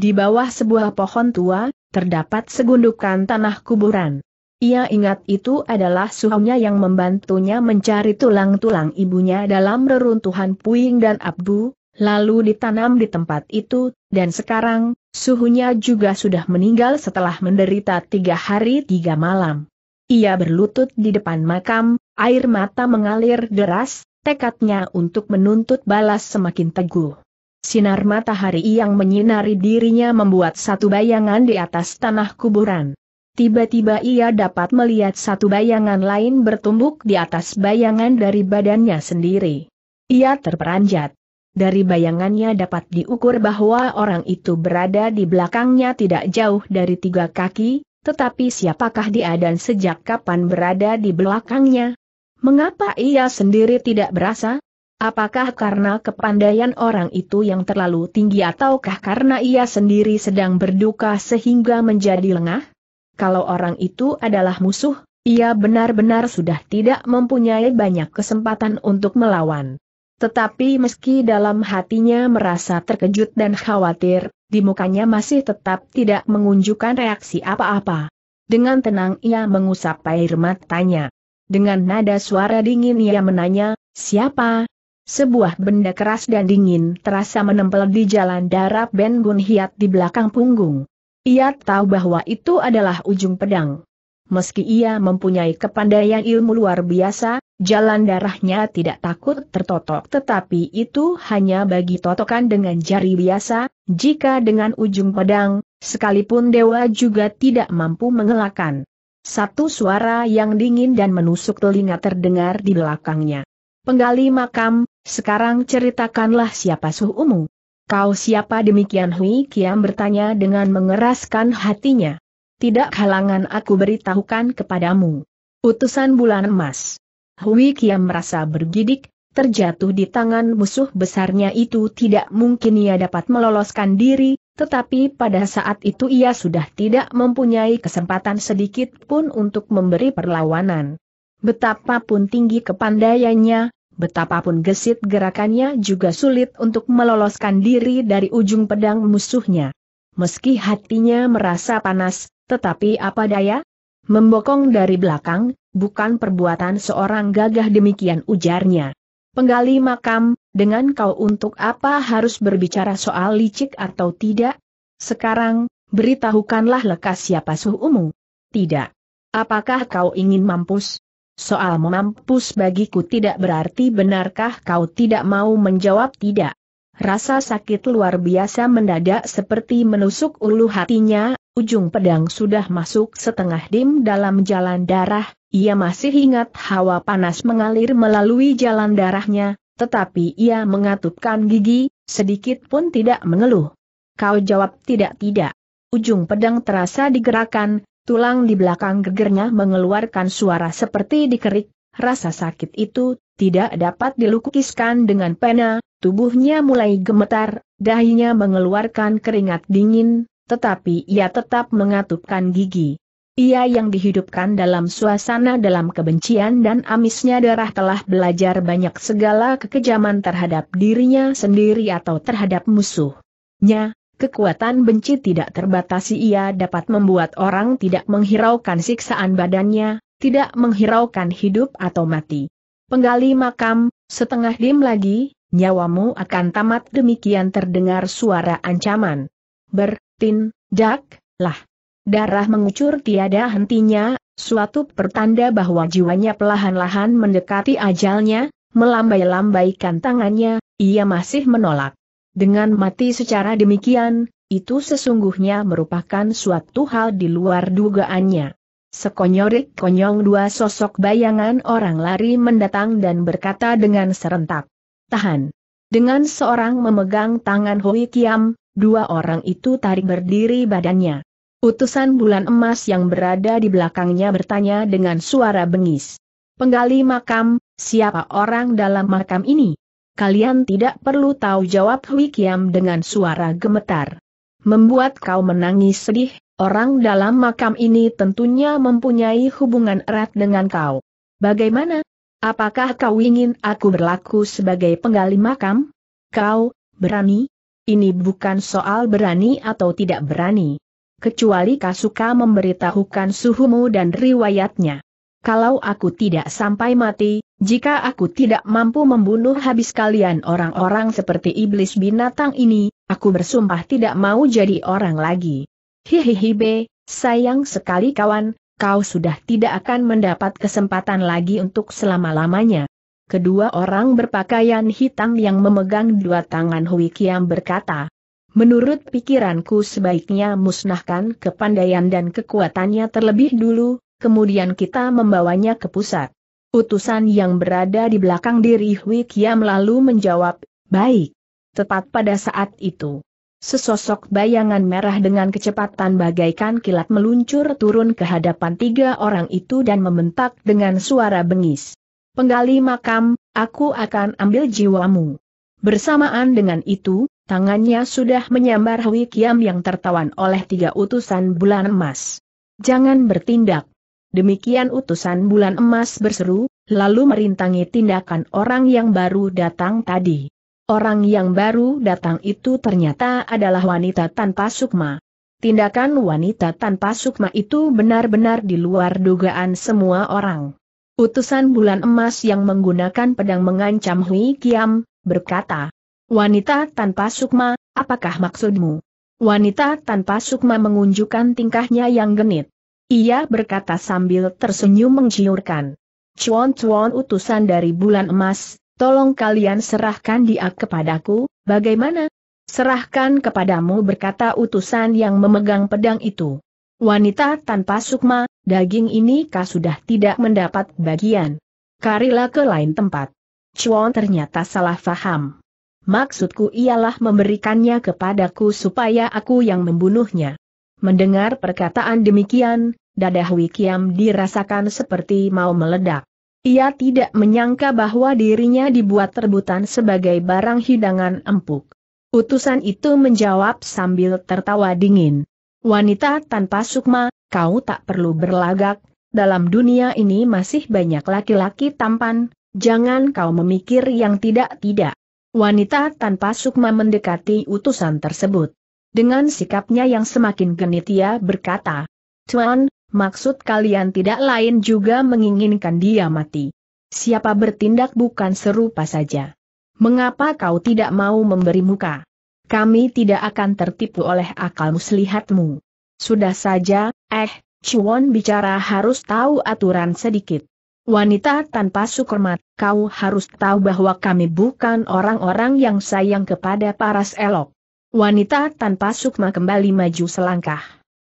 Di bawah sebuah pohon tua, terdapat segundukan tanah kuburan. Ia ingat itu adalah suhunya yang membantunya mencari tulang-tulang ibunya dalam reruntuhan puing dan abu, lalu ditanam di tempat itu, dan sekarang, suhunya juga sudah meninggal setelah menderita tiga hari tiga malam. Ia berlutut di depan makam, air mata mengalir deras, tekadnya untuk menuntut balas semakin teguh. Sinar matahari yang menyinari dirinya membuat satu bayangan di atas tanah kuburan. Tiba-tiba ia dapat melihat satu bayangan lain bertumbuk di atas bayangan dari badannya sendiri. Ia terperanjat. Dari bayangannya dapat diukur bahwa orang itu berada di belakangnya tidak jauh dari tiga kaki, tetapi siapakah dia dan sejak kapan berada di belakangnya? Mengapa ia sendiri tidak berasa? Apakah karena kepandaian orang itu yang terlalu tinggi ataukah karena ia sendiri sedang berduka sehingga menjadi lengah? Kalau orang itu adalah musuh, ia benar-benar sudah tidak mempunyai banyak kesempatan untuk melawan. Tetapi meski dalam hatinya merasa terkejut dan khawatir, di mukanya masih tetap tidak mengunjukkan reaksi apa-apa. Dengan tenang ia mengusap air matanya. Dengan nada suara dingin ia menanya, siapa, sebuah benda keras dan dingin terasa menempel di jalan darah Ben Gun Hiat di belakang punggung. Ia tahu bahwa itu adalah ujung pedang. Meski ia mempunyai kepandaian ilmu luar biasa, jalan darahnya tidak takut tertotok tetapi itu hanya bagi totokan dengan jari biasa, jika dengan ujung pedang, sekalipun dewa juga tidak mampu mengelakkan. Satu suara yang dingin dan menusuk telinga terdengar di belakangnya. Penggali makam, sekarang ceritakanlah siapa suhumu. Kau siapa demikian Hui Kiam bertanya dengan mengeraskan hatinya. Tidak halangan aku beritahukan kepadamu. Utusan bulan emas. Hui Kiam merasa bergidik, terjatuh di tangan musuh besarnya itu tidak mungkin ia dapat meloloskan diri, tetapi pada saat itu ia sudah tidak mempunyai kesempatan sedikit pun untuk memberi perlawanan. Betapapun tinggi kepandaiannya, betapapun gesit gerakannya juga sulit untuk meloloskan diri dari ujung pedang musuhnya. Meski hatinya merasa panas, tetapi apa daya? Membokong dari belakang, bukan perbuatan seorang gagah demikian ujarnya. Penggali makam, dengan kau untuk apa harus berbicara soal licik atau tidak? Sekarang, beritahukanlah lekas siapa suhumu. Tidak. Apakah kau ingin mampus? Soal mampus bagiku tidak berarti benarkah kau tidak mau menjawab tidak. Rasa sakit luar biasa mendadak seperti menusuk ulu hatinya, ujung pedang sudah masuk setengah dim dalam jalan darah, ia masih ingat hawa panas mengalir melalui jalan darahnya, tetapi ia mengatupkan gigi, sedikit pun tidak mengeluh. Kau jawab tidak-tidak. Ujung pedang terasa digerakkan, tulang di belakang gegernya mengeluarkan suara seperti dikerik, rasa sakit itu tidak dapat dilukiskan dengan pena, tubuhnya mulai gemetar, dahinya mengeluarkan keringat dingin, tetapi ia tetap mengatupkan gigi. Ia yang dihidupkan dalam suasana dalam kebencian dan amisnya darah telah belajar banyak segala kekejaman terhadap dirinya sendiri atau terhadap musuhnya, Kekuatan benci tidak terbatasi ia dapat membuat orang tidak menghiraukan siksaan badannya, tidak menghiraukan hidup atau mati. Penggali makam, setengah dim lagi, nyawamu akan tamat demikian terdengar suara ancaman. Bertin, dak, lah. Darah mengucur tiada hentinya, suatu pertanda bahwa jiwanya pelahan lahan mendekati ajalnya, melambai-lambaikan tangannya, ia masih menolak. Dengan mati secara demikian, itu sesungguhnya merupakan suatu hal di luar dugaannya. Sekonyorik-konyong dua sosok bayangan orang lari mendatang dan berkata dengan serentak. Tahan. Dengan seorang memegang tangan Hoi Kiam, dua orang itu tarik berdiri badannya. Utusan bulan emas yang berada di belakangnya bertanya dengan suara bengis. Penggali makam, siapa orang dalam makam ini? kalian tidak perlu tahu jawab Hui Kiam dengan suara gemetar. Membuat kau menangis sedih, orang dalam makam ini tentunya mempunyai hubungan erat dengan kau. Bagaimana? Apakah kau ingin aku berlaku sebagai penggali makam? Kau, berani? Ini bukan soal berani atau tidak berani. Kecuali kau suka memberitahukan suhumu dan riwayatnya. Kalau aku tidak sampai mati, jika aku tidak mampu membunuh habis kalian orang-orang seperti iblis binatang ini, aku bersumpah tidak mau jadi orang lagi. Hihihi B, sayang sekali kawan, kau sudah tidak akan mendapat kesempatan lagi untuk selama-lamanya. Kedua orang berpakaian hitam yang memegang dua tangan Hui Kiam berkata, Menurut pikiranku sebaiknya musnahkan kepandaian dan kekuatannya terlebih dulu, kemudian kita membawanya ke pusat. Utusan yang berada di belakang diri Hui Kiam lalu menjawab, baik. Tepat pada saat itu. Sesosok bayangan merah dengan kecepatan bagaikan kilat meluncur turun ke hadapan tiga orang itu dan membentak dengan suara bengis. Penggali makam, aku akan ambil jiwamu. Bersamaan dengan itu, tangannya sudah menyambar Hui Kiam yang tertawan oleh tiga utusan bulan emas. Jangan bertindak Demikian utusan bulan emas berseru, lalu merintangi tindakan orang yang baru datang tadi. Orang yang baru datang itu ternyata adalah wanita tanpa sukma. Tindakan wanita tanpa sukma itu benar-benar di luar dugaan semua orang. Utusan bulan emas yang menggunakan pedang mengancam Hui Kiam, berkata, Wanita tanpa sukma, apakah maksudmu? Wanita tanpa sukma mengunjukkan tingkahnya yang genit. Ia berkata sambil tersenyum menggiurkan. Cuan-cuan utusan dari bulan emas, tolong kalian serahkan dia kepadaku, bagaimana? Serahkan kepadamu berkata utusan yang memegang pedang itu. Wanita tanpa sukma, daging ini kah sudah tidak mendapat bagian. Karilah ke lain tempat. Cuan ternyata salah faham. Maksudku ialah memberikannya kepadaku supaya aku yang membunuhnya. Mendengar perkataan demikian, dadah Wikiam dirasakan seperti mau meledak. Ia tidak menyangka bahwa dirinya dibuat rebutan sebagai barang hidangan empuk. Utusan itu menjawab sambil tertawa dingin. Wanita tanpa sukma, kau tak perlu berlagak, dalam dunia ini masih banyak laki-laki tampan, jangan kau memikir yang tidak-tidak. Wanita tanpa sukma mendekati utusan tersebut. Dengan sikapnya yang semakin genit ia berkata, Tuan, maksud kalian tidak lain juga menginginkan dia mati. Siapa bertindak bukan serupa saja. Mengapa kau tidak mau memberi muka? Kami tidak akan tertipu oleh akal muslihatmu. Sudah saja, eh, Chuan bicara harus tahu aturan sedikit. Wanita tanpa sukermat, kau harus tahu bahwa kami bukan orang-orang yang sayang kepada paras elok. Wanita tanpa sukma kembali maju selangkah.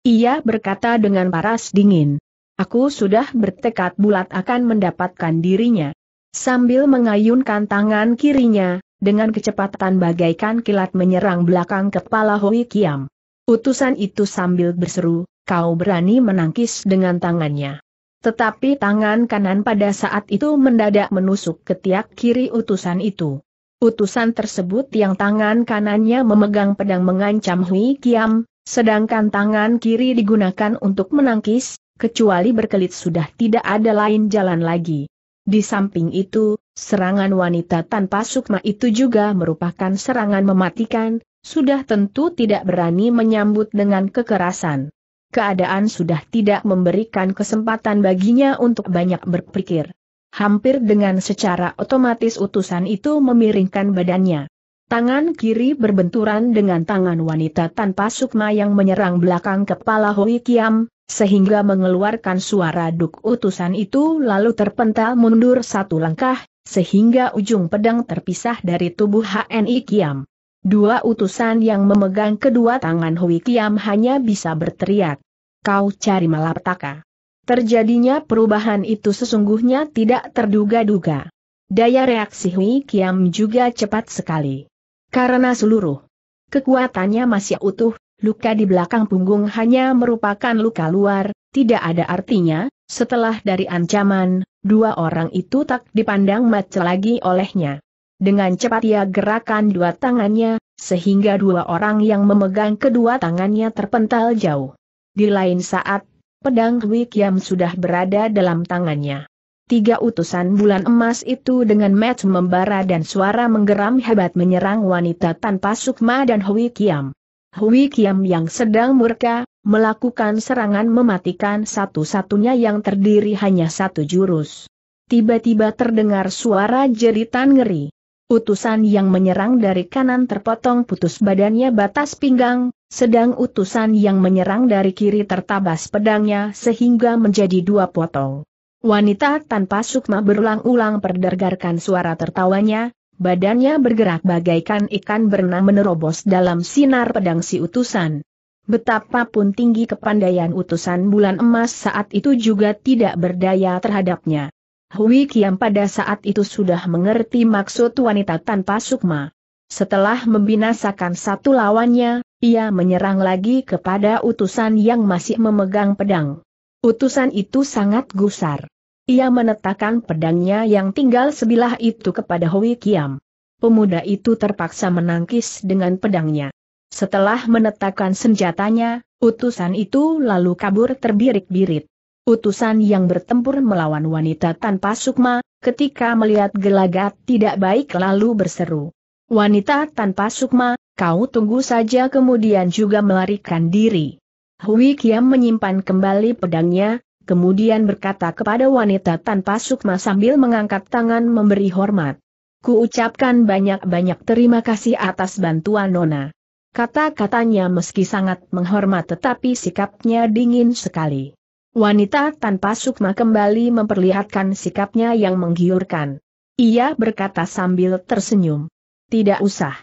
Ia berkata dengan paras dingin. Aku sudah bertekad bulat akan mendapatkan dirinya. Sambil mengayunkan tangan kirinya, dengan kecepatan bagaikan kilat menyerang belakang kepala Hui Kiam. Utusan itu sambil berseru, kau berani menangkis dengan tangannya. Tetapi tangan kanan pada saat itu mendadak menusuk ketiak kiri utusan itu. Utusan tersebut yang tangan kanannya memegang pedang mengancam Hui Kiam, sedangkan tangan kiri digunakan untuk menangkis, kecuali berkelit sudah tidak ada lain jalan lagi. Di samping itu, serangan wanita tanpa sukma itu juga merupakan serangan mematikan, sudah tentu tidak berani menyambut dengan kekerasan. Keadaan sudah tidak memberikan kesempatan baginya untuk banyak berpikir. Hampir dengan secara otomatis utusan itu memiringkan badannya. Tangan kiri berbenturan dengan tangan wanita tanpa sukma yang menyerang belakang kepala Hui Kiam, sehingga mengeluarkan suara duk utusan itu lalu terpental mundur satu langkah, sehingga ujung pedang terpisah dari tubuh HNI Kiam. Dua utusan yang memegang kedua tangan Hui Kiam hanya bisa berteriak. Kau cari malapetaka. Terjadinya perubahan itu sesungguhnya tidak terduga-duga. Daya reaksi Hui Kiam juga cepat sekali. Karena seluruh kekuatannya masih utuh, luka di belakang punggung hanya merupakan luka luar, tidak ada artinya, setelah dari ancaman, dua orang itu tak dipandang mata lagi olehnya. Dengan cepat ia gerakan dua tangannya, sehingga dua orang yang memegang kedua tangannya terpental jauh. Di lain saat pedang Hui Kiam sudah berada dalam tangannya. Tiga utusan bulan emas itu dengan match membara dan suara menggeram hebat menyerang wanita tanpa sukma dan Hui Kiam. Hui Kiam yang sedang murka, melakukan serangan mematikan satu-satunya yang terdiri hanya satu jurus. Tiba-tiba terdengar suara jeritan ngeri. Utusan yang menyerang dari kanan terpotong putus badannya batas pinggang, sedang utusan yang menyerang dari kiri tertabas pedangnya sehingga menjadi dua potong. Wanita tanpa sukma berulang-ulang perdergarkan suara tertawanya, badannya bergerak bagaikan ikan berenang menerobos dalam sinar pedang si utusan. Betapapun tinggi kepandaian utusan bulan emas saat itu juga tidak berdaya terhadapnya. Hui Kiam pada saat itu sudah mengerti maksud wanita tanpa sukma. Setelah membinasakan satu lawannya, ia menyerang lagi kepada utusan yang masih memegang pedang. Utusan itu sangat gusar. Ia menetapkan pedangnya yang tinggal sebilah itu kepada Hui Kiam. Pemuda itu terpaksa menangkis dengan pedangnya. Setelah menetapkan senjatanya, utusan itu lalu kabur terbirik-birit. Utusan yang bertempur melawan wanita tanpa sukma, ketika melihat gelagat tidak baik lalu berseru. Wanita tanpa sukma, kau tunggu saja kemudian juga melarikan diri. Hui Kiam menyimpan kembali pedangnya, kemudian berkata kepada wanita tanpa sukma sambil mengangkat tangan memberi hormat. Ku ucapkan banyak-banyak terima kasih atas bantuan Nona. Kata-katanya meski sangat menghormat tetapi sikapnya dingin sekali. Wanita tanpa sukma kembali memperlihatkan sikapnya yang menggiurkan. Ia berkata sambil tersenyum. Tidak usah.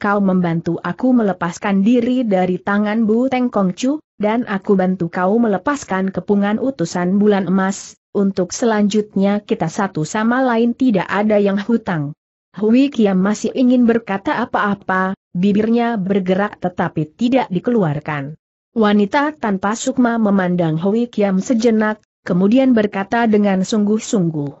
Kau membantu aku melepaskan diri dari tangan Bu Teng Chu, dan aku bantu kau melepaskan kepungan utusan bulan emas, untuk selanjutnya kita satu sama lain tidak ada yang hutang. Hui Kiam masih ingin berkata apa-apa, bibirnya bergerak tetapi tidak dikeluarkan. Wanita tanpa sukma memandang Hui Kiam sejenak, kemudian berkata dengan sungguh-sungguh.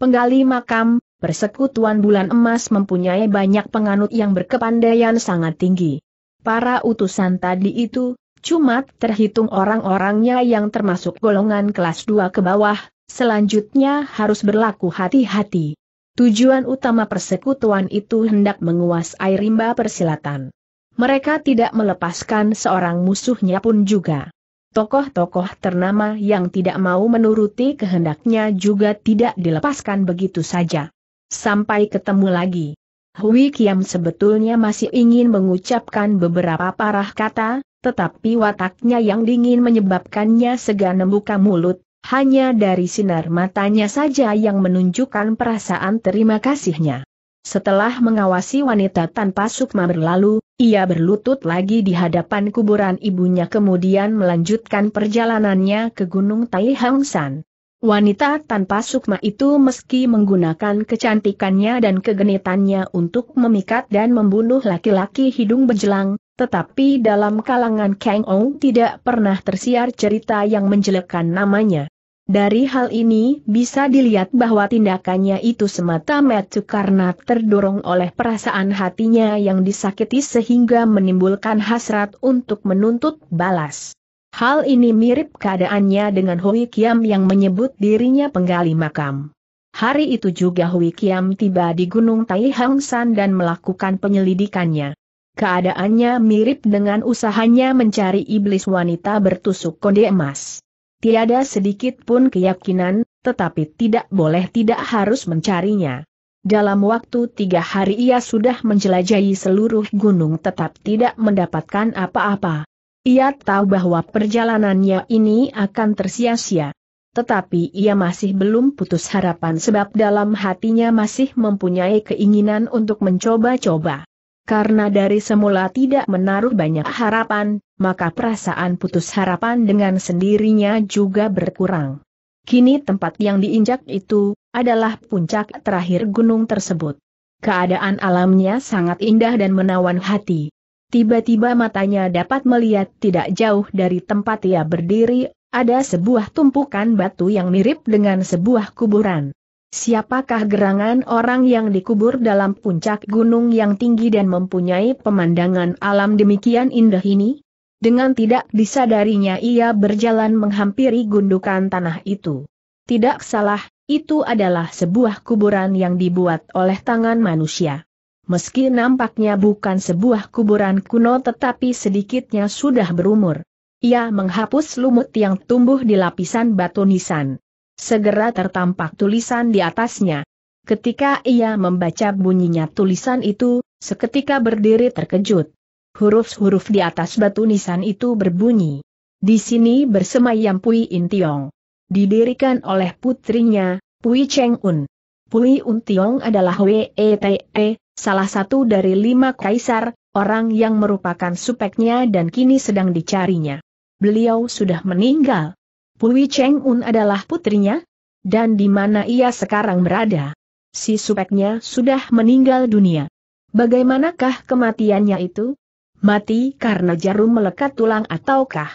Penggali makam, persekutuan bulan emas mempunyai banyak penganut yang berkepandaian sangat tinggi. Para utusan tadi itu, cuma terhitung orang-orangnya yang termasuk golongan kelas 2 ke bawah, selanjutnya harus berlaku hati-hati. Tujuan utama persekutuan itu hendak menguasai rimba persilatan. Mereka tidak melepaskan seorang musuhnya pun juga. Tokoh-tokoh ternama yang tidak mau menuruti kehendaknya juga tidak dilepaskan begitu saja. Sampai ketemu lagi. Hui Kiam sebetulnya masih ingin mengucapkan beberapa parah kata, tetapi wataknya yang dingin menyebabkannya segan membuka mulut, hanya dari sinar matanya saja yang menunjukkan perasaan terima kasihnya. Setelah mengawasi wanita tanpa sukma berlalu, ia berlutut lagi di hadapan kuburan ibunya kemudian melanjutkan perjalanannya ke Gunung Tai San. Wanita tanpa sukma itu meski menggunakan kecantikannya dan kegenitannya untuk memikat dan membunuh laki-laki hidung bejelang, tetapi dalam kalangan Kang Ong tidak pernah tersiar cerita yang menjelekkan namanya. Dari hal ini, bisa dilihat bahwa tindakannya itu semata-mata karena terdorong oleh perasaan hatinya yang disakiti sehingga menimbulkan hasrat untuk menuntut balas. Hal ini mirip keadaannya dengan Hui Kiam yang menyebut dirinya penggali makam. Hari itu juga Hui Kiam tiba di Gunung Tai San dan melakukan penyelidikannya. Keadaannya mirip dengan usahanya mencari iblis wanita bertusuk konde emas. Tiada sedikit pun keyakinan, tetapi tidak boleh tidak harus mencarinya. Dalam waktu tiga hari ia sudah menjelajahi seluruh gunung tetap tidak mendapatkan apa-apa. Ia tahu bahwa perjalanannya ini akan tersia-sia. Tetapi ia masih belum putus harapan sebab dalam hatinya masih mempunyai keinginan untuk mencoba-coba. Karena dari semula tidak menaruh banyak harapan, maka perasaan putus harapan dengan sendirinya juga berkurang. Kini tempat yang diinjak itu, adalah puncak terakhir gunung tersebut. Keadaan alamnya sangat indah dan menawan hati. Tiba-tiba matanya dapat melihat tidak jauh dari tempat ia berdiri, ada sebuah tumpukan batu yang mirip dengan sebuah kuburan. Siapakah gerangan orang yang dikubur dalam puncak gunung yang tinggi dan mempunyai pemandangan alam demikian indah ini? Dengan tidak disadarinya ia berjalan menghampiri gundukan tanah itu. Tidak salah, itu adalah sebuah kuburan yang dibuat oleh tangan manusia. Meski nampaknya bukan sebuah kuburan kuno tetapi sedikitnya sudah berumur. Ia menghapus lumut yang tumbuh di lapisan batu nisan. Segera tertampak tulisan di atasnya. Ketika ia membaca bunyinya tulisan itu, seketika berdiri terkejut huruf-huruf di atas batu nisan itu berbunyi. Di sini bersemayam Pui Intiong. Didirikan oleh putrinya, Pui Cheng Un. Pui Untiong adalah WETE, e, salah satu dari lima kaisar, orang yang merupakan supeknya dan kini sedang dicarinya. Beliau sudah meninggal. Pui Cheng Un adalah putrinya, dan di mana ia sekarang berada. Si supeknya sudah meninggal dunia. Bagaimanakah kematiannya itu? Mati karena jarum melekat tulang ataukah?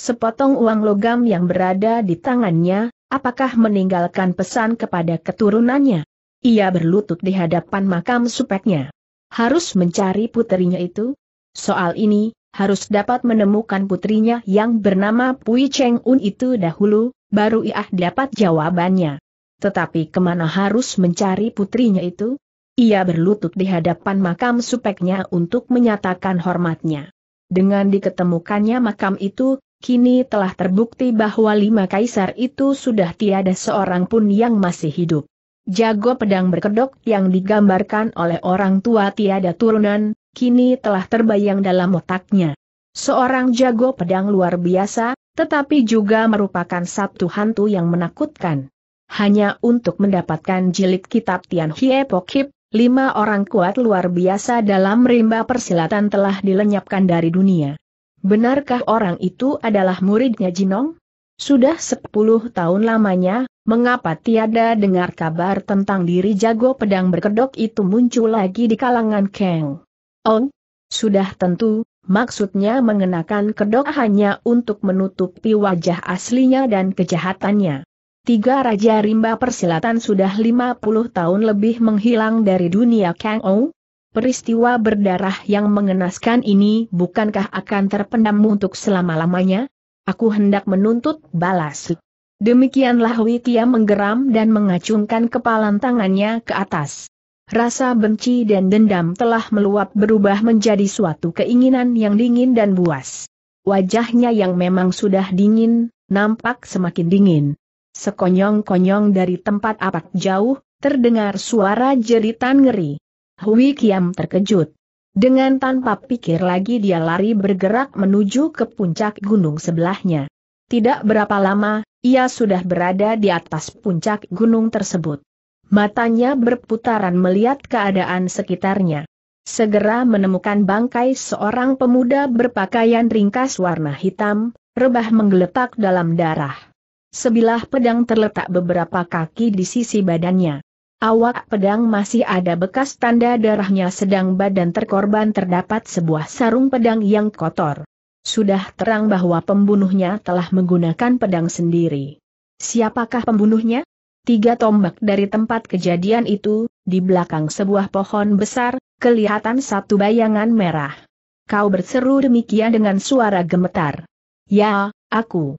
Sepotong uang logam yang berada di tangannya, apakah meninggalkan pesan kepada keturunannya? Ia berlutut di hadapan makam supeknya. Harus mencari putrinya itu? Soal ini, harus dapat menemukan putrinya yang bernama Pui Cheng Un itu dahulu, baru ia dapat jawabannya. Tetapi kemana harus mencari putrinya itu? Ia berlutut di hadapan makam supeknya untuk menyatakan hormatnya. Dengan diketemukannya makam itu, kini telah terbukti bahwa lima kaisar itu sudah tiada seorang pun yang masih hidup. Jago pedang berkedok yang digambarkan oleh orang tua tiada turunan, kini telah terbayang dalam otaknya. Seorang jago pedang luar biasa, tetapi juga merupakan satu hantu yang menakutkan. Hanya untuk mendapatkan jilid kitab Tian Hie Pokip, lima orang kuat luar biasa dalam rimba persilatan telah dilenyapkan dari dunia. Benarkah orang itu adalah muridnya Jinong? Sudah sepuluh tahun lamanya, mengapa tiada dengar kabar tentang diri jago pedang berkedok itu muncul lagi di kalangan Kang? Oh, sudah tentu, maksudnya mengenakan kedok hanya untuk menutupi wajah aslinya dan kejahatannya. Tiga Raja Rimba Persilatan sudah 50 tahun lebih menghilang dari dunia Kang Ou. Peristiwa berdarah yang mengenaskan ini bukankah akan terpendam untuk selama-lamanya? Aku hendak menuntut balas. Demikianlah Witia menggeram dan mengacungkan kepalan tangannya ke atas. Rasa benci dan dendam telah meluap berubah menjadi suatu keinginan yang dingin dan buas. Wajahnya yang memang sudah dingin, nampak semakin dingin. Sekonyong-konyong dari tempat apak jauh, terdengar suara jeritan ngeri. Hui Kiam terkejut. Dengan tanpa pikir lagi dia lari bergerak menuju ke puncak gunung sebelahnya. Tidak berapa lama, ia sudah berada di atas puncak gunung tersebut. Matanya berputaran melihat keadaan sekitarnya. Segera menemukan bangkai seorang pemuda berpakaian ringkas warna hitam, rebah menggeletak dalam darah. Sebilah pedang terletak beberapa kaki di sisi badannya. Awak pedang masih ada bekas tanda darahnya sedang badan terkorban terdapat sebuah sarung pedang yang kotor. Sudah terang bahwa pembunuhnya telah menggunakan pedang sendiri. Siapakah pembunuhnya? Tiga tombak dari tempat kejadian itu, di belakang sebuah pohon besar, kelihatan satu bayangan merah. Kau berseru demikian dengan suara gemetar. Ya, aku.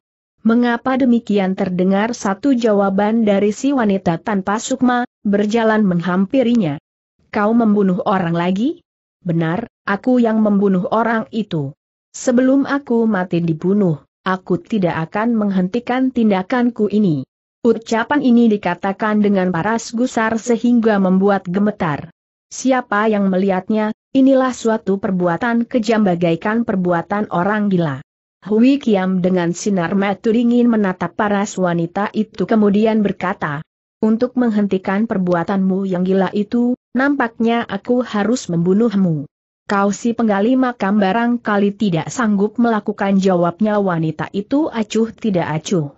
Mengapa demikian terdengar satu jawaban dari si wanita tanpa sukma, berjalan menghampirinya. Kau membunuh orang lagi? Benar, aku yang membunuh orang itu. Sebelum aku mati dibunuh, aku tidak akan menghentikan tindakanku ini. Ucapan ini dikatakan dengan paras gusar sehingga membuat gemetar. Siapa yang melihatnya, inilah suatu perbuatan kejam bagaikan perbuatan orang gila. Hui Kiam dengan sinar mata dingin menatap paras wanita itu kemudian berkata, Untuk menghentikan perbuatanmu yang gila itu, nampaknya aku harus membunuhmu. Kau si penggali makam barangkali tidak sanggup melakukan jawabnya wanita itu acuh tidak acuh.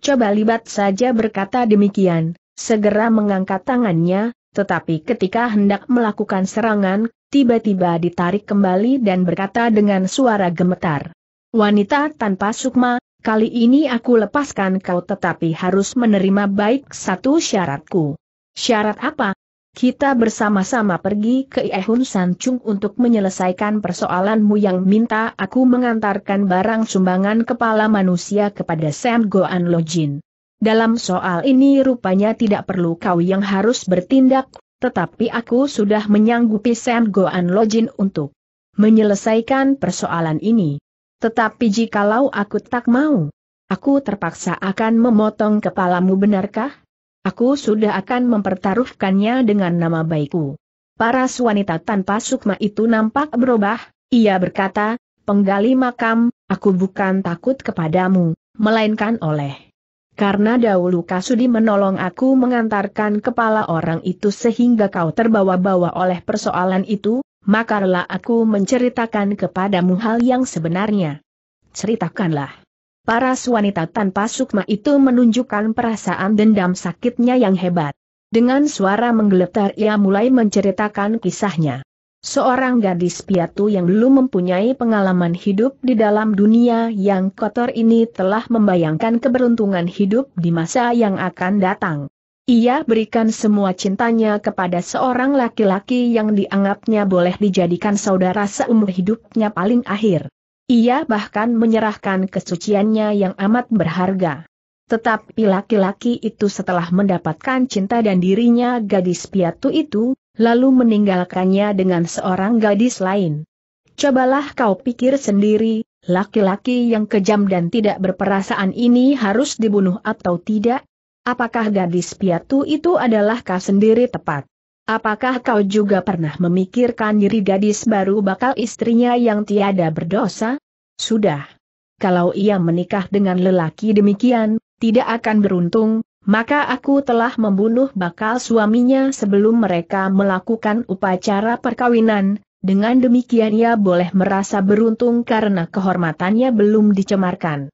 Coba libat saja berkata demikian, segera mengangkat tangannya, tetapi ketika hendak melakukan serangan, tiba-tiba ditarik kembali dan berkata dengan suara gemetar. Wanita tanpa sukma, kali ini aku lepaskan kau tetapi harus menerima baik satu syaratku. Syarat apa? Kita bersama-sama pergi ke Ehun Sancung untuk menyelesaikan persoalanmu yang minta aku mengantarkan barang sumbangan kepala manusia kepada Sam Goan Lojin. Dalam soal ini rupanya tidak perlu kau yang harus bertindak, tetapi aku sudah menyanggupi Sam Goan Lojin untuk menyelesaikan persoalan ini. Tetapi jikalau aku tak mau, aku terpaksa akan memotong kepalamu benarkah? Aku sudah akan mempertaruhkannya dengan nama baikku. Paras wanita tanpa sukma itu nampak berubah, ia berkata, penggali makam, aku bukan takut kepadamu, melainkan oleh. Karena dahulu Kasudi menolong aku mengantarkan kepala orang itu sehingga kau terbawa-bawa oleh persoalan itu, maka rela aku menceritakan kepadamu hal yang sebenarnya. Ceritakanlah. Para wanita tanpa sukma itu menunjukkan perasaan dendam sakitnya yang hebat. Dengan suara menggeletar ia mulai menceritakan kisahnya. Seorang gadis piatu yang belum mempunyai pengalaman hidup di dalam dunia yang kotor ini telah membayangkan keberuntungan hidup di masa yang akan datang. Ia berikan semua cintanya kepada seorang laki-laki yang dianggapnya boleh dijadikan saudara seumur hidupnya paling akhir. Ia bahkan menyerahkan kesuciannya yang amat berharga. Tetapi laki-laki itu setelah mendapatkan cinta dan dirinya gadis piatu itu, lalu meninggalkannya dengan seorang gadis lain. Cobalah kau pikir sendiri, laki-laki yang kejam dan tidak berperasaan ini harus dibunuh atau tidak? Apakah gadis piatu itu adalah kau sendiri tepat? Apakah kau juga pernah memikirkan diri gadis baru bakal istrinya yang tiada berdosa? Sudah. Kalau ia menikah dengan lelaki demikian, tidak akan beruntung, maka aku telah membunuh bakal suaminya sebelum mereka melakukan upacara perkawinan, dengan demikian ia boleh merasa beruntung karena kehormatannya belum dicemarkan.